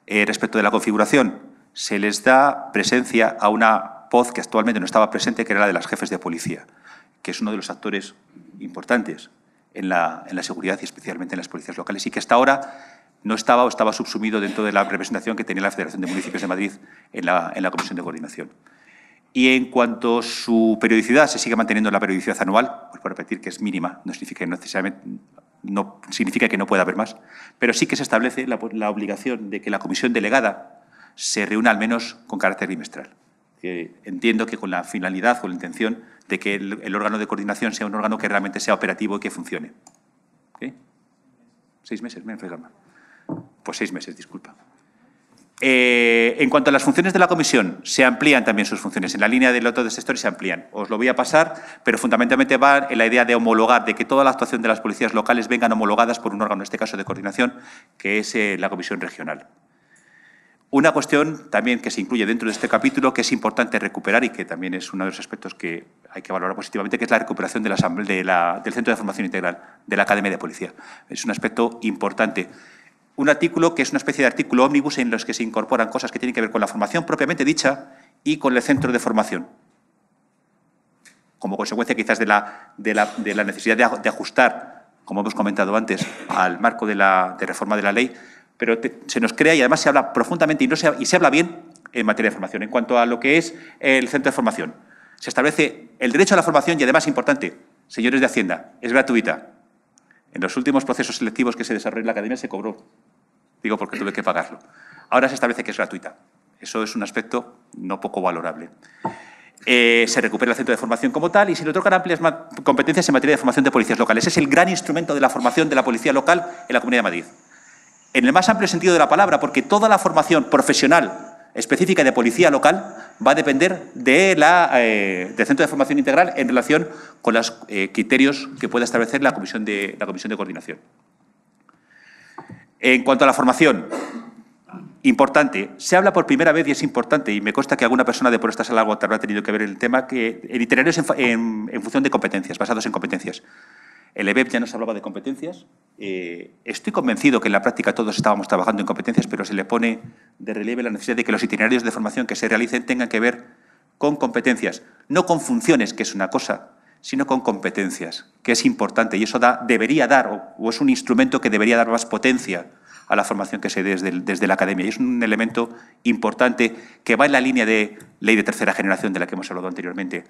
Eh, respecto de la configuración, se les da presencia a una voz que actualmente no estaba presente, que era la de las jefes de policía, que es uno de los actores importantes en la, en la seguridad y especialmente en las policías locales, y que hasta ahora no estaba o estaba subsumido dentro de la representación que tenía la Federación de Municipios de Madrid en la, Comisión de Coordinación. Y en cuanto a su periodicidad, se sigue manteniendo la periodicidad anual, pues por repetir que es mínima, no significa que necesariamente no significa que no pueda haber más, pero sí que se establece la, obligación de que la comisión delegada se reúna al menos con carácter bimestral. entiendo que con la finalidad o la intención de que el, órgano de coordinación sea un órgano que realmente sea operativo y que funcione. ¿Seis meses? Me Pues seis meses, disculpa. Eh, en cuanto a las funciones de la comisión, se amplían también sus funciones. En la línea del otro de este sector se amplían. Os lo voy a pasar, pero fundamentalmente va en la idea de homologar, de que toda la actuación de las policías locales vengan homologadas por un órgano, en este caso de coordinación, que es eh, la comisión regional. Una cuestión también que se incluye dentro de este capítulo que es importante recuperar y que también es uno de los aspectos que hay que valorar positivamente, que es la recuperación del Centro de Formación Integral de la Academia de Policía. Es un aspecto importante un artículo que es una especie de artículo ómnibus en los que se incorporan cosas que tienen que ver con la formación propiamente dicha y con el centro de formación. Como consecuencia quizás de la, necesidad de, ajustar, como hemos comentado antes, al marco de la reforma de la ley, pero se nos crea y además se habla profundamente y, no se, y se habla bien en materia de formación. En cuanto a lo que es el centro de formación, se establece el derecho a la formación y además, importante, señores de Hacienda, es gratuita. En los últimos procesos selectivos que se desarrolló en la academia se cobró Digo porque tuve que pagarlo. Ahora se establece que es gratuita. Eso es un aspecto no poco valorable. Eh, se recupera el centro de formación como tal y se le otorgan amplias competencias en materia de formación de policías locales. Es el gran instrumento de la formación de la policía local en la Comunidad de Madrid. En el más amplio sentido de la palabra, porque toda la formación profesional específica de policía local va a depender eh, del centro de formación integral en relación con los eh, criterios que pueda establecer la comisión de, la comisión de coordinación. En cuanto a la formación, importante. Se habla por primera vez y es importante, y me consta que alguna persona de por esta sala algo habrá tenido que ver el tema, que el itinerario en, en, función de competencias, basados en competencias. El EBEP ya nos hablaba de competencias. Eh, estoy convencido que en la práctica todos estábamos trabajando en competencias, pero se le pone de relieve la necesidad de que los itinerarios de formación que se realicen tengan que ver con competencias, no con funciones, que es una cosa, sino con competencias, que es importante y eso debería dar o, es un instrumento que debería dar más potencia a la formación que se dé desde, desde, la academia. Y es un elemento importante que va en la línea de ley de tercera generación de la que hemos hablado anteriormente.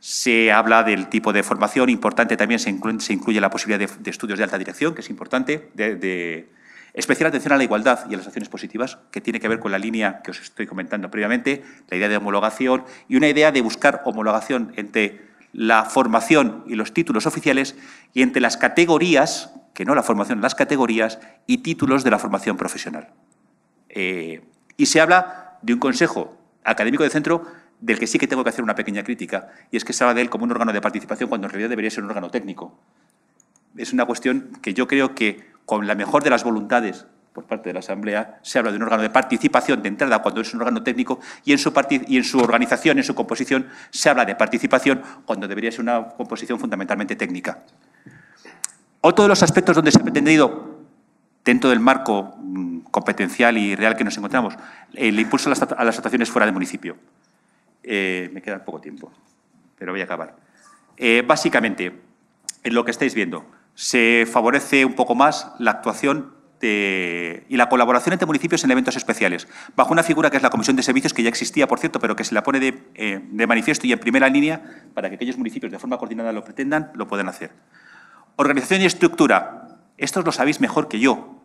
Se habla del tipo de formación, importante también se incluye, la posibilidad de, estudios de alta dirección, que es importante, de, de especial atención a la igualdad y a las acciones positivas, que tiene que ver con la línea que os estoy comentando previamente, la idea de homologación y una idea de buscar homologación entre la formación y los títulos oficiales y entre las categorías, que no la formación, las categorías y títulos de la formación profesional. Eh, y se habla de un consejo académico de centro del que sí que tengo que hacer una pequeña crítica, y es que se habla de él como un órgano de participación cuando en realidad debería ser un órgano técnico. Es una cuestión que yo creo que con la mejor de las voluntades por parte de la Asamblea, se habla de un órgano de participación de entrada cuando es un órgano técnico y en su, organización, en su composición, se habla de participación cuando debería ser una composición fundamentalmente técnica. Otro de los aspectos donde se ha pretendido, dentro del marco mm, competencial y real que nos encontramos, el impulso a las, actuaciones fuera del municipio. Eh, me queda poco tiempo, pero voy a acabar. Eh, básicamente, en lo que estáis viendo, se favorece un poco más la actuación y la colaboración entre municipios en eventos especiales, bajo una figura que es la Comisión de Servicios, que ya existía, por cierto, pero que se la pone de, eh, de manifiesto y en primera línea para que aquellos municipios de forma coordinada lo pretendan, lo puedan hacer. Organización y estructura. Estos lo sabéis mejor que yo.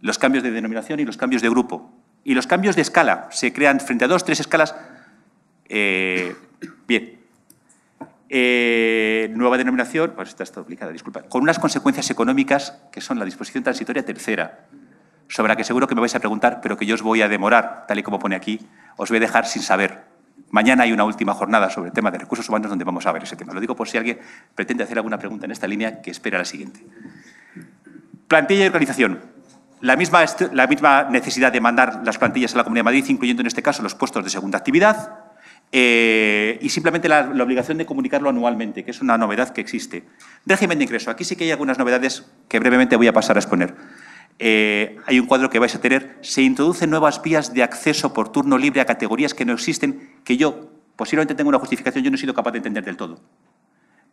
Los cambios de denominación y los cambios de grupo. Y los cambios de escala. Se crean frente a dos, tres escalas. Eh, bien, eh, nueva denominación, pues está duplicada, disculpa, con unas consecuencias económicas que son la disposición transitoria tercera, sobre la que seguro que me vais a preguntar, pero que yo os voy a demorar, tal y como pone aquí, os voy a dejar sin saber. Mañana hay una última jornada sobre el tema de recursos humanos donde vamos a ver ese tema. Lo digo por si alguien pretende hacer alguna pregunta en esta línea, que espera la siguiente. Plantilla y organización. La misma, la misma necesidad de mandar las plantillas a la Comunidad de Madrid, incluyendo en este caso los puestos de segunda actividad, eh, y simplemente la, obligación de comunicarlo anualmente, que es una novedad que existe. Régimen de ingreso. Aquí sí que hay algunas novedades que brevemente voy a pasar a exponer. Eh, hay un cuadro que vais a tener. Se introducen nuevas vías de acceso por turno libre a categorías que no existen, que yo posiblemente tengo una justificación, yo no he sido capaz de entender del todo,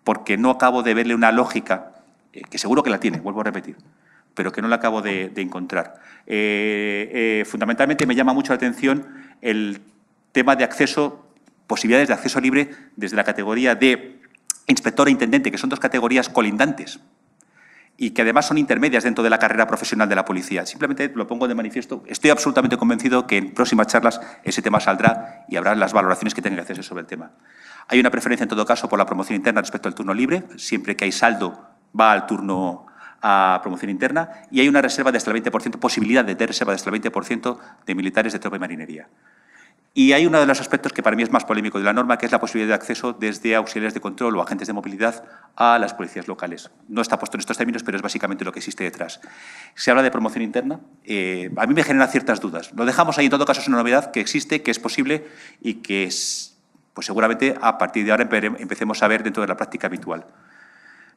porque no acabo de verle una lógica, eh, que seguro que la tiene, vuelvo a repetir pero que no la acabo de encontrar. fundamentalmente me llama mucho la atención el tema de acceso posibilidades de acceso libre desde la categoría de inspector e intendente, que son dos categorías colindantes y que además son intermedias dentro de la carrera profesional de la policía. Simplemente lo pongo de manifiesto. Estoy absolutamente convencido que en próximas charlas ese tema saldrá y habrá las valoraciones que tengan que hacerse sobre el tema. Hay una preferencia, en todo caso, por la promoción interna respecto al turno libre. Siempre que hay saldo, va al turno a promoción interna. Y hay una reserva de hasta el 20%, posibilidad de reserva de hasta el 20% de militares de tropa y marinería. Y hay uno de los aspectos que para mí es más polémico de la norma, que es la posibilidad de acceso desde auxiliares de control o agentes de movilidad a las policías locales. No está puesto en estos términos, pero es básicamente lo que existe detrás. Se habla de promoción interna. Eh, a mí me genera ciertas dudas. Lo dejamos ahí, en todo caso es una novedad que existe, que es posible y que pues seguramente a partir de ahora empecemos a ver dentro de la práctica habitual.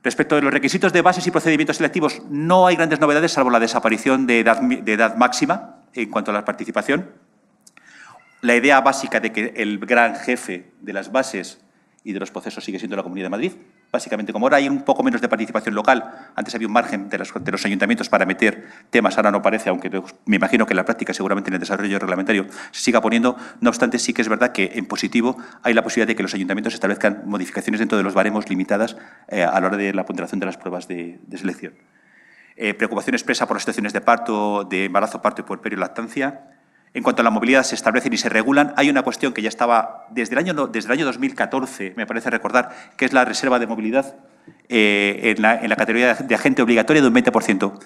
Respecto de los requisitos de bases y procedimientos selectivos, no hay grandes novedades, salvo la desaparición de edad máxima en cuanto a la participación la idea básica de que el gran jefe de las bases y de los procesos sigue siendo la Comunidad de Madrid. Básicamente, como ahora hay un poco menos de participación local, antes había un margen de los, ayuntamientos para meter temas, ahora no parece, aunque me imagino que en la práctica, seguramente en el desarrollo reglamentario, se siga poniendo. No obstante, sí que es verdad que en positivo hay la posibilidad de que los ayuntamientos establezcan modificaciones dentro de los baremos limitadas eh, a la hora de la ponderación de las pruebas de, selección. Eh, preocupación expresa por las situaciones de parto, de embarazo, parto y puerperio y lactancia en cuanto a la movilidad se establecen y se regulan, hay una cuestión que ya estaba desde el año, desde el año 2014, me parece recordar, que es la reserva de movilidad eh, en, la, categoría de agente obligatoria de un 20%,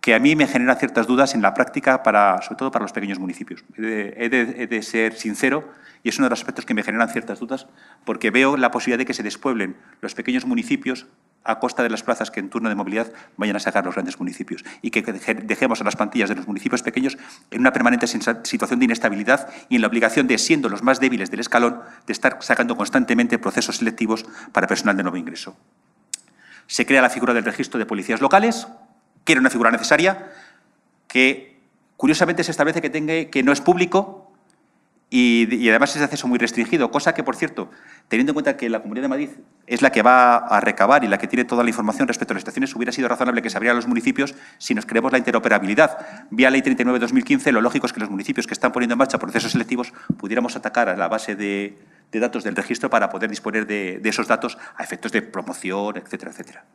que a mí me genera ciertas dudas en la práctica, para, sobre todo para los pequeños municipios. de, he de ser sincero y es uno de los aspectos que me generan ciertas dudas, porque veo la posibilidad de que se despueblen los pequeños municipios a costa de las plazas que en turno de movilidad vayan a sacar los grandes municipios y que dejemos a las plantillas de los municipios pequeños en una permanente situación de inestabilidad y en la obligación de, siendo los más débiles del escalón, de estar sacando constantemente procesos selectivos para personal de nuevo ingreso. Se crea la figura del registro de policías locales, que era una figura necesaria, que curiosamente se establece que, tenga, que no es público, y, además es acceso muy restringido, cosa que, por cierto, teniendo en cuenta que la Comunidad de Madrid es la que va a recabar y la que tiene toda la información respecto a las estaciones, hubiera sido razonable que se abrieran los municipios si nos creemos la interoperabilidad. Vía Ley 39-2015, lo lógico es que los municipios que están poniendo en marcha procesos selectivos pudiéramos atacar a la base de, datos del registro para poder disponer de, de esos datos a efectos de promoción, etcétera, etcétera.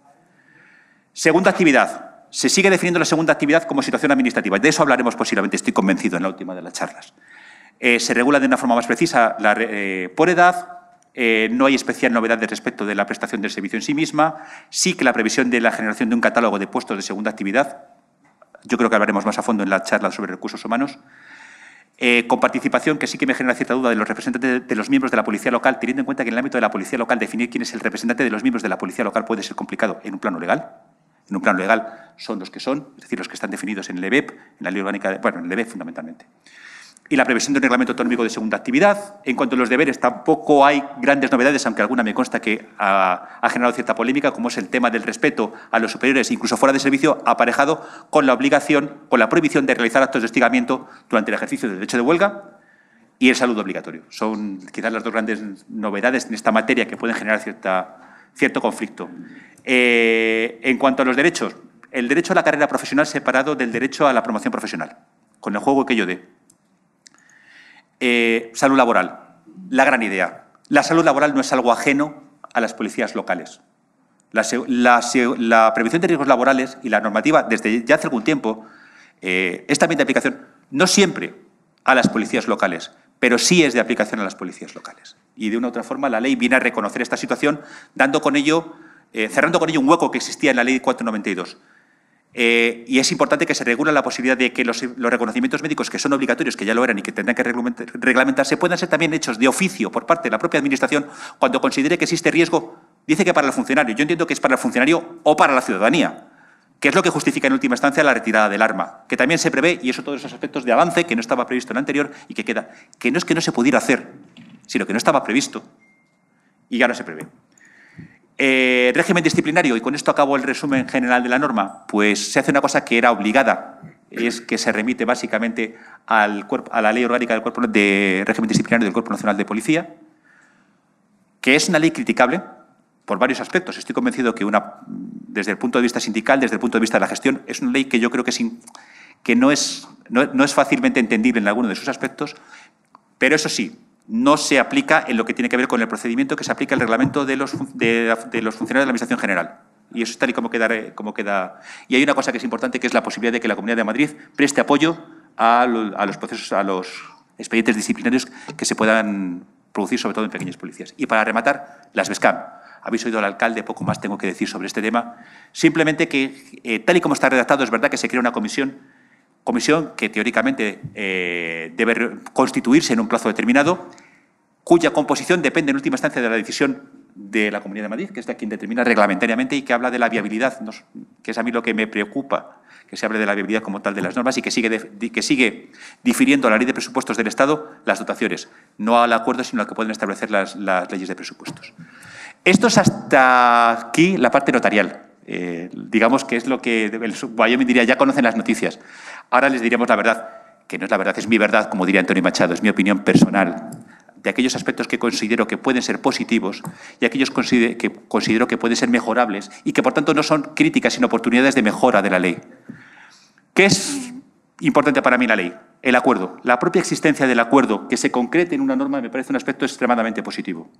Segunda actividad, se sigue definiendo la segunda actividad como situación administrativa. De eso hablaremos posiblemente, estoy convencido, en la última de las charlas. Eh, se regula de una forma más precisa eh, por edad, eh, no hay especial novedad respecto de la prestación del servicio en sí misma, sí que la previsión de la generación de un catálogo de puestos de segunda actividad, yo creo que hablaremos más a fondo en la charla sobre recursos humanos, con participación que sí que me genera cierta duda de los representantes de, de, los miembros de la policía local, teniendo en cuenta que en el ámbito de la policía local definir quién es el representante de los miembros de la policía local puede ser complicado en un plano legal. En un plano legal son los que son, es decir, los que están definidos en el EBEP, en la ley orgánica, bueno, en el EBEP fundamentalmente y la previsión de un reglamento autonómico de segunda actividad. En cuanto a los deberes, tampoco hay grandes novedades, aunque alguna me consta que ha, generado cierta polémica, como es el tema del respeto a los superiores, incluso fuera de servicio, aparejado con la obligación, con la prohibición de realizar actos de hostigamiento durante el ejercicio del derecho de huelga y el saludo obligatorio. Son quizás las dos grandes novedades en esta materia que pueden generar cierto conflicto. Eh, en cuanto a los derechos, el derecho a la carrera profesional separado del derecho a la promoción profesional, con el juego que yo dé eh, salud laboral, la gran idea. La salud laboral no es algo ajeno a las policías locales. La, la, prevención de riesgos laborales y la normativa, desde ya hace algún tiempo, eh, es también de aplicación, no siempre a las policías locales, pero sí es de aplicación a las policías locales. Y de una u otra forma, la ley viene a reconocer esta situación, dando con ello, eh, cerrando con ello un hueco que existía en la ley 492. Eh, y es importante que se regule la posibilidad de que los, reconocimientos médicos que son obligatorios, que ya lo eran y que tendrán que reglamentarse, puedan ser también hechos de oficio por parte de la propia Administración cuando considere que existe riesgo. Dice que para el funcionario. Yo entiendo que es para el funcionario o para la ciudadanía, que es lo que justifica en última instancia la retirada del arma, que también se prevé, y eso todos esos aspectos de avance que no estaba previsto en el anterior y que queda, que no es que no se pudiera hacer, sino que no estaba previsto y ya no se prevé. Eh, régimen disciplinario, y con esto acabo el resumen general de la norma, pues se hace una cosa que era obligada, es que se remite básicamente al cuerpo, a la ley orgánica del cuerpo de régimen disciplinario del Cuerpo Nacional de Policía, que es una ley criticable por varios aspectos. Estoy convencido que una, desde el punto de vista sindical, desde el punto de vista de la gestión, es una ley que yo creo que, no, es, no es fácilmente entendible en alguno de sus aspectos, pero eso sí, no se aplica en lo que tiene que ver con el procedimiento que se aplica el reglamento de los, funcionarios de la Administración General. Y eso es tal y como queda, como queda. Y hay una cosa que es importante, que es la posibilidad de que la Comunidad de Madrid preste apoyo a, los procesos, a los expedientes disciplinarios que se puedan producir, sobre todo en pequeñas policías. Y para rematar, las BESCAM. Habéis oído al alcalde, poco más tengo que decir sobre este tema. Simplemente que, eh, tal y como está redactado, es verdad que se crea una comisión comisión que teóricamente eh, debe constituirse en un plazo determinado, cuya composición depende en última instancia de la decisión de la Comunidad de Madrid, que es de quien determina reglamentariamente y que habla de la viabilidad, que es a mí lo que me preocupa, que se hable de la viabilidad como tal de las normas y que sigue, que sigue difiriendo a la ley de presupuestos del Estado las dotaciones, no al acuerdo, sino al que pueden establecer las leyes de presupuestos. Esto es hasta aquí la parte notarial. Eh, digamos que es lo que el me diría, ya conocen las noticias. Ahora les diríamos la verdad, que no es la verdad, es mi verdad, como diría Antonio Machado, es mi opinión personal de aquellos aspectos que considero que pueden ser positivos y aquellos que considero que pueden ser mejorables y que por tanto no son críticas sino oportunidades de mejora de la ley. ¿Qué es importante para mí la ley? El acuerdo. La propia existencia del acuerdo que se concrete en una norma me parece un aspecto extremadamente positivo.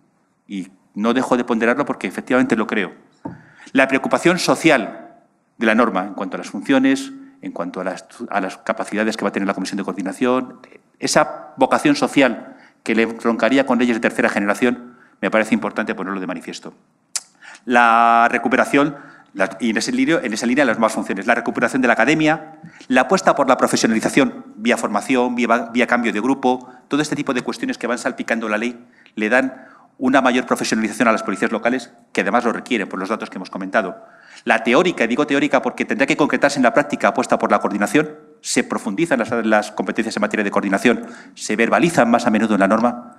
Y no dejo de ponderarlo porque efectivamente lo creo la preocupación social de la norma en cuanto a las funciones, en cuanto a las, capacidades que va a tener la Comisión de Coordinación, esa vocación social que le troncaría con leyes de tercera generación, me parece importante ponerlo de manifiesto. La recuperación y en, esa línea las nuevas funciones. La recuperación de la academia, la apuesta por la profesionalización, vía formación, vía, vía, cambio de grupo, todo este tipo de cuestiones que van salpicando la ley le dan una mayor profesionalización a las policías locales, que además lo requieren por los datos que hemos comentado. La teórica, y digo teórica porque tendrá que concretarse en la práctica apuesta por la coordinación, se profundizan las, las competencias en materia de coordinación, se verbalizan más a menudo en la norma,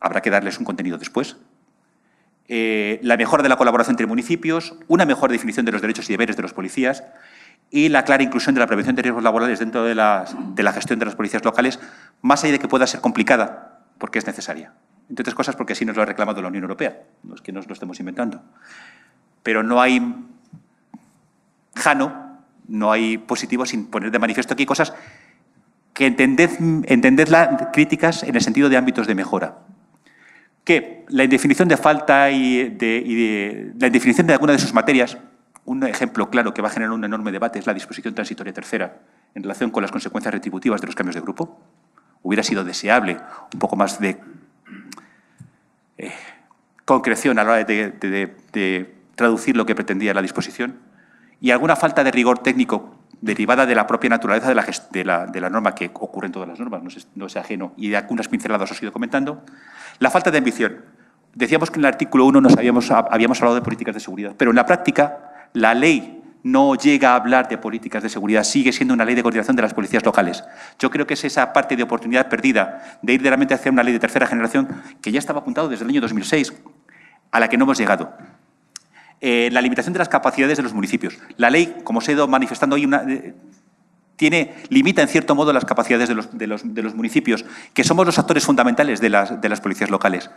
habrá que darles un contenido después, eh, la mejora de la colaboración entre municipios, una mejor definición de los derechos y deberes de los policías y la clara inclusión de la prevención de riesgos laborales dentro de la gestión de las policías locales, más allá de que pueda ser complicada, porque es necesaria entre otras cosas porque así nos lo ha reclamado la Unión Europea, no es que nos lo estemos inventando. Pero no hay jano, no hay positivo sin poner de manifiesto aquí cosas que entended, críticas en el sentido de ámbitos de mejora. Que la indefinición de falta y y de la indefinición de alguna de sus materias, un ejemplo claro que va a generar un enorme debate es la disposición transitoria tercera en relación con las consecuencias retributivas de los cambios de grupo. Hubiera sido deseable un poco más de concreción a la hora de, traducir lo que pretendía la disposición y alguna falta de rigor técnico derivada de la propia naturaleza de la, norma, que ocurre en todas las normas, no es, ajeno, y de algunas pinceladas os he ido comentando. La falta de ambición. Decíamos que en el artículo 1 nos habíamos, habíamos hablado de políticas de seguridad, pero en la práctica la ley no llega a hablar de políticas de seguridad, sigue siendo una ley de coordinación de las policías locales. Yo creo que es esa parte de oportunidad perdida de ir de la mente hacia una ley de tercera generación que ya estaba apuntado desde el año 2006, a la que no hemos llegado. Eh, la limitación de las capacidades de los municipios. La ley, como se ha ido manifestando hoy, una, eh, tiene, limita en cierto modo las capacidades de los, municipios, que somos los actores fundamentales de las, de las policías locales,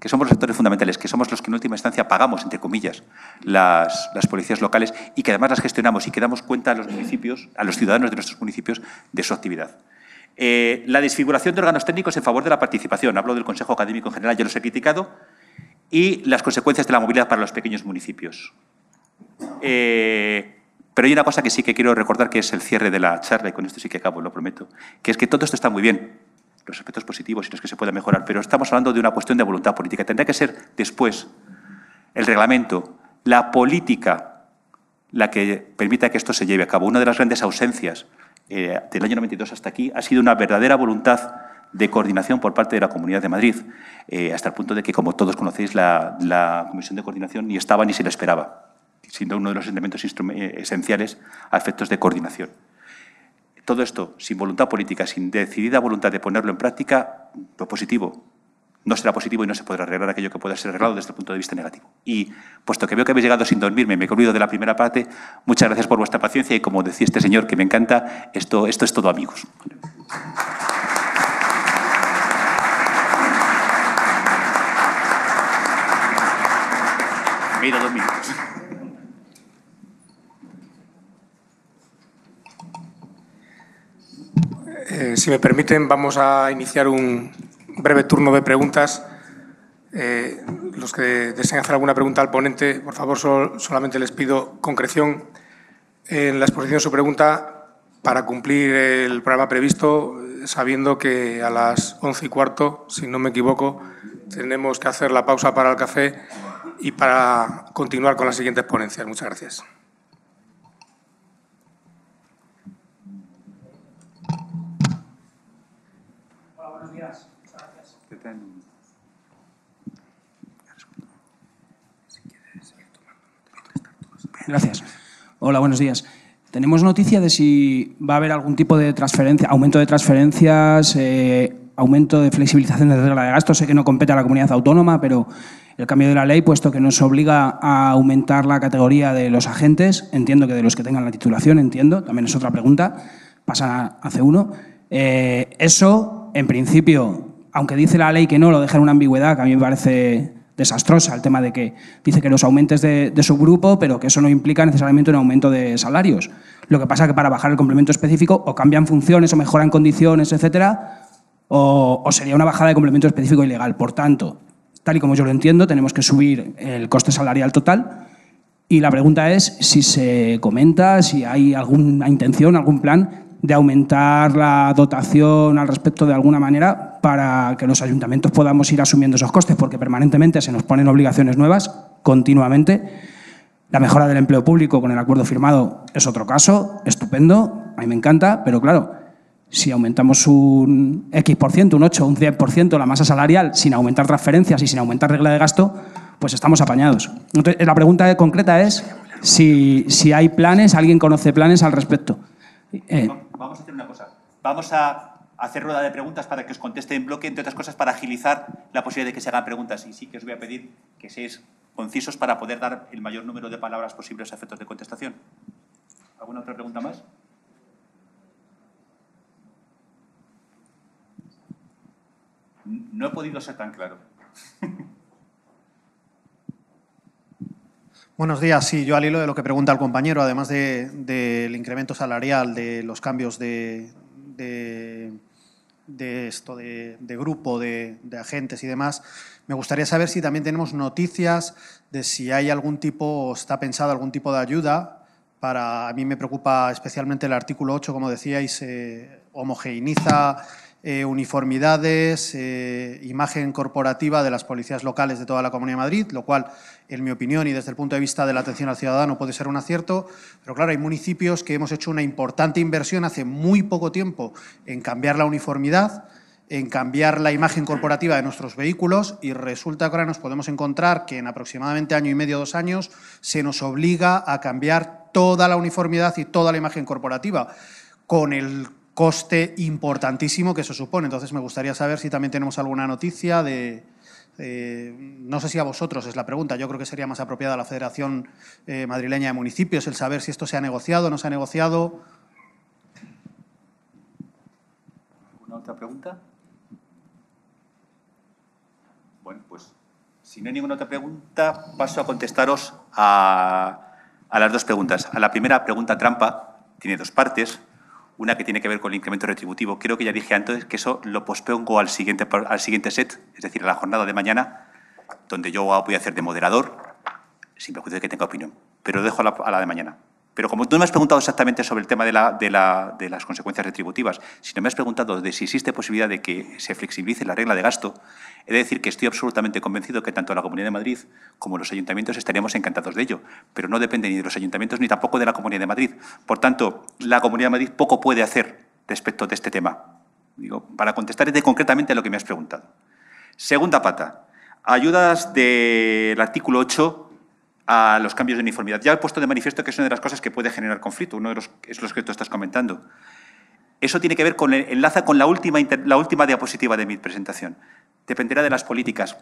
que somos los actores fundamentales, que somos los que en última instancia pagamos, entre comillas, las, policías locales y que además las gestionamos y que damos cuenta a los municipios, a los ciudadanos de nuestros municipios, de su actividad. Eh, la desfiguración de órganos técnicos en favor de la participación. Hablo del Consejo Académico en general, yo los he criticado y las consecuencias de la movilidad para los pequeños municipios. Eh, pero hay una cosa que sí que quiero recordar, que es el cierre de la charla, y con esto sí que acabo, lo prometo, que es que todo esto está muy bien, los aspectos positivos y los que se pueden mejorar, pero estamos hablando de una cuestión de voluntad política. Tendrá que ser después el reglamento, la política, la que permita que esto se lleve a cabo. Una de las grandes ausencias eh, del año 92 hasta aquí ha sido una verdadera voluntad de coordinación por parte de la Comunidad de Madrid, eh, hasta el punto de que, como todos conocéis, la, Comisión de Coordinación ni estaba ni se la esperaba, siendo uno de los elementos eh, esenciales a efectos de coordinación. Todo esto, sin voluntad política, sin decidida voluntad de ponerlo en práctica, lo positivo, no será positivo y no se podrá arreglar aquello que pueda ser arreglado desde el punto de vista negativo. Y puesto que veo que habéis llegado sin dormirme, me he olvidado de la primera parte, muchas gracias por vuestra paciencia y como decía este señor que me encanta, esto, esto es todo amigos. Eh, si me permiten, vamos a iniciar un breve turno de preguntas. Eh, los que deseen hacer alguna pregunta al ponente, por favor, solamente les pido concreción en la exposición de su pregunta para cumplir el programa previsto, sabiendo que a las once y cuarto, si no me equivoco, tenemos que hacer la pausa para el café y para continuar con las siguientes ponencias. Muchas gracias. Hola, buenos días. Hola, buenos días. ¿Tenemos noticia de si va a haber algún tipo de transferencia, aumento de transferencias, eh, aumento de flexibilización de regla de gasto? Sé que no compete a la comunidad autónoma, pero el cambio de la ley, puesto que nos obliga a aumentar la categoría de los agentes, entiendo que de los que tengan la titulación, entiendo, también es otra pregunta, pasa hace uno. Eh, eso, en principio, aunque dice la ley que no, lo deja en una ambigüedad que a mí me parece desastrosa, el tema de que dice que los aumentes de, su grupo, pero que eso no implica necesariamente un aumento de salarios. Lo que pasa es que para bajar el complemento específico o cambian funciones o mejoran condiciones, etcétera, o sería una bajada de complemento específico ilegal. Por tanto, tal y como yo lo entiendo, tenemos que subir el coste salarial total. Y la pregunta es si se comenta, si hay alguna intención, algún plan de aumentar la dotación al respecto de alguna manera para que los ayuntamientos podamos ir asumiendo esos costes, porque permanentemente se nos ponen obligaciones nuevas, continuamente. La mejora del empleo público con el acuerdo firmado es otro caso, estupendo, a mí me encanta, pero claro, si aumentamos un X%, un 8, un 10% la masa salarial sin aumentar transferencias y sin aumentar regla de gasto, pues estamos apañados. la pregunta concreta es si, hay planes, alguien conoce planes al respecto. Eh, vamos a hacer una cosa. Vamos a hacer rueda de preguntas para que os conteste en bloque, entre otras cosas, para agilizar la posibilidad de que se hagan preguntas. Y sí que os voy a pedir que seáis concisos para poder dar el mayor número de palabras posibles a efectos de contestación. ¿Alguna otra pregunta más? No he podido ser tan claro. Buenos días. Sí, yo al hilo de lo que pregunta el compañero, además del incremento salarial, de los cambios de, esto, de, grupo, de, agentes y demás, me gustaría saber si también tenemos noticias de si hay algún tipo, o está pensado algún tipo de ayuda. Para, a mí me preocupa especialmente el artículo 8, como decíais, eh, homogeneiza eh, uniformidades, eh, imagen corporativa de las policías locales de toda la Comunidad de Madrid, lo cual, en mi opinión y desde el punto de vista de la atención al ciudadano, puede ser un acierto. Pero claro, hay municipios que hemos hecho una importante inversión hace muy poco tiempo en cambiar la uniformidad, en cambiar la imagen corporativa de nuestros vehículos y resulta que ahora nos podemos encontrar que en aproximadamente año y medio, dos años, se nos obliga a cambiar toda la uniformidad y toda la imagen corporativa, con el coste importantísimo que eso supone. Entonces me gustaría saber si también tenemos alguna noticia de... Eh, no sé si a vosotros es la pregunta, yo creo que sería más apropiada a la Federación eh, Madrileña de Municipios el saber si esto se ha negociado, ...o no se ha negociado. ¿Alguna otra pregunta? Bueno, pues si no hay ninguna otra pregunta, paso a contestaros a, a las dos preguntas. A la primera pregunta trampa, tiene dos partes una que tiene que ver con el incremento retributivo. Creo que ya dije antes que eso lo pospongo al siguiente, al siguiente set, es decir, a la jornada de mañana, donde yo voy a hacer de moderador, sin perjuicio de que tenga opinión. Pero dejo a la de mañana. Pero como tú no me has preguntado exactamente sobre el tema de, las consecuencias retributivas, sino me has preguntado de si existe posibilidad de que se flexibilice la regla de gasto, he de decir que estoy absolutamente convencido que tanto la Comunidad de Madrid como los ayuntamientos estaríamos encantados de ello, pero no depende ni de los ayuntamientos ni tampoco de la Comunidad de Madrid. Por tanto, la Comunidad de Madrid poco puede hacer respecto de este tema. Digo, para de concretamente a lo que me has preguntado. Segunda pata, ayudas del artículo 8 a los cambios de uniformidad. Ya he puesto de manifiesto que es una de las cosas que puede generar conflicto, uno de los, es lo que tú estás comentando. Eso tiene que ver con, enlaza con la última, la última diapositiva de mi presentación. Dependerá de las políticas.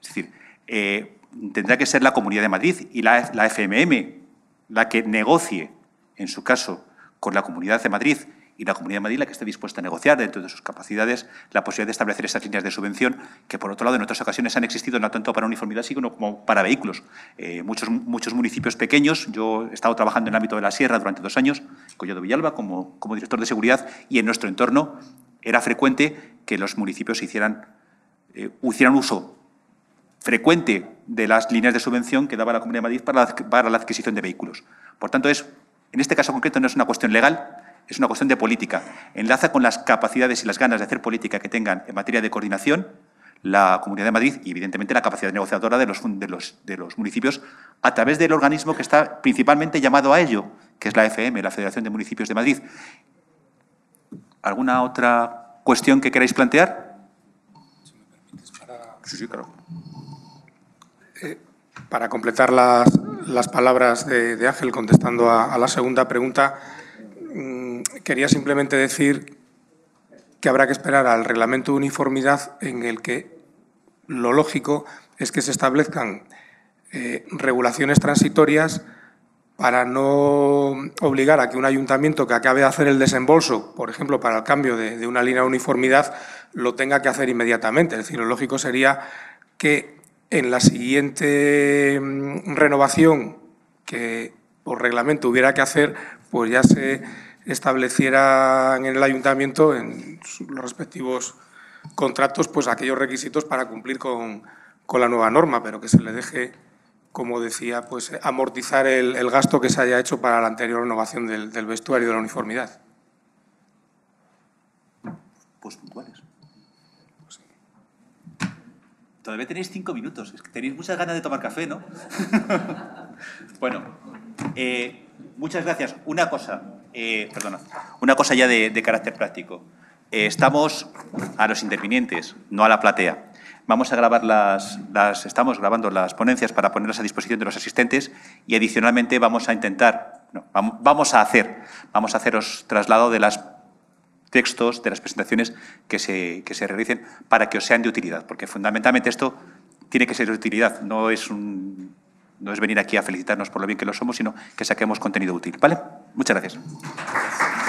Es decir, eh, tendrá que ser la Comunidad de Madrid y la, la FMM la que negocie, en su caso, con la Comunidad de Madrid y la Comunidad de Madrid la que esté dispuesta a negociar dentro de sus capacidades la posibilidad de establecer esas líneas de subvención que, por otro lado, en otras ocasiones han existido no tanto para uniformidad sino como para vehículos. Eh, muchos, muchos municipios pequeños, yo he estado trabajando en el ámbito de la Sierra durante dos años, Collado Villalba, como, como director de seguridad, y en nuestro entorno era frecuente que los municipios hicieran, eh, hicieran uso frecuente de las líneas de subvención que daba la Comunidad de Madrid para la, para la adquisición de vehículos. Por tanto, es, en este caso concreto no es una cuestión legal, es una cuestión de política. Enlaza con las capacidades y las ganas de hacer política que tengan en materia de coordinación la Comunidad de Madrid y, evidentemente, la capacidad negociadora de los, municipios a través del organismo que está principalmente llamado a ello, que es la FM, la Federación de Municipios de Madrid. ¿Alguna otra cuestión que queráis plantear? para... sí, claro. Eh, para completar las, palabras de, Ángel, contestando a la segunda pregunta, quería simplemente decir que habrá que esperar al reglamento de uniformidad en el que lo lógico es que se establezcan eh, regulaciones transitorias para no obligar a que un ayuntamiento que acabe de hacer el desembolso, por ejemplo, para el cambio de, de una línea de uniformidad, lo tenga que hacer inmediatamente. Es decir, lo lógico sería que en la siguiente mm, renovación que por reglamento hubiera que hacer, pues ya se establecieran en el ayuntamiento, en los respectivos contratos, pues aquellos requisitos para cumplir con, la nueva norma, pero que se le deje, como decía, pues amortizar el, gasto que se haya hecho para la anterior renovación del, vestuario de la uniformidad. Pues puntuales. Todavía tenéis cinco minutos. tenéis muchas ganas de tomar café, ¿no? bueno, eh, muchas gracias. Una cosa, eh, perdona, una cosa ya de, carácter práctico. Eh, estamos a los intervinientes, no a la platea. Vamos a grabar las, las, estamos grabando las ponencias para ponerlas a disposición de los asistentes y adicionalmente vamos a intentar, no, vamos a hacer, vamos a haceros traslado de los textos, de las presentaciones que se, se realicen para que os sean de utilidad, porque fundamentalmente esto tiene que ser de utilidad, no es, un, no es venir aquí a felicitarnos por lo bien que lo somos, sino que saquemos contenido útil, ¿vale? Muchas gracias.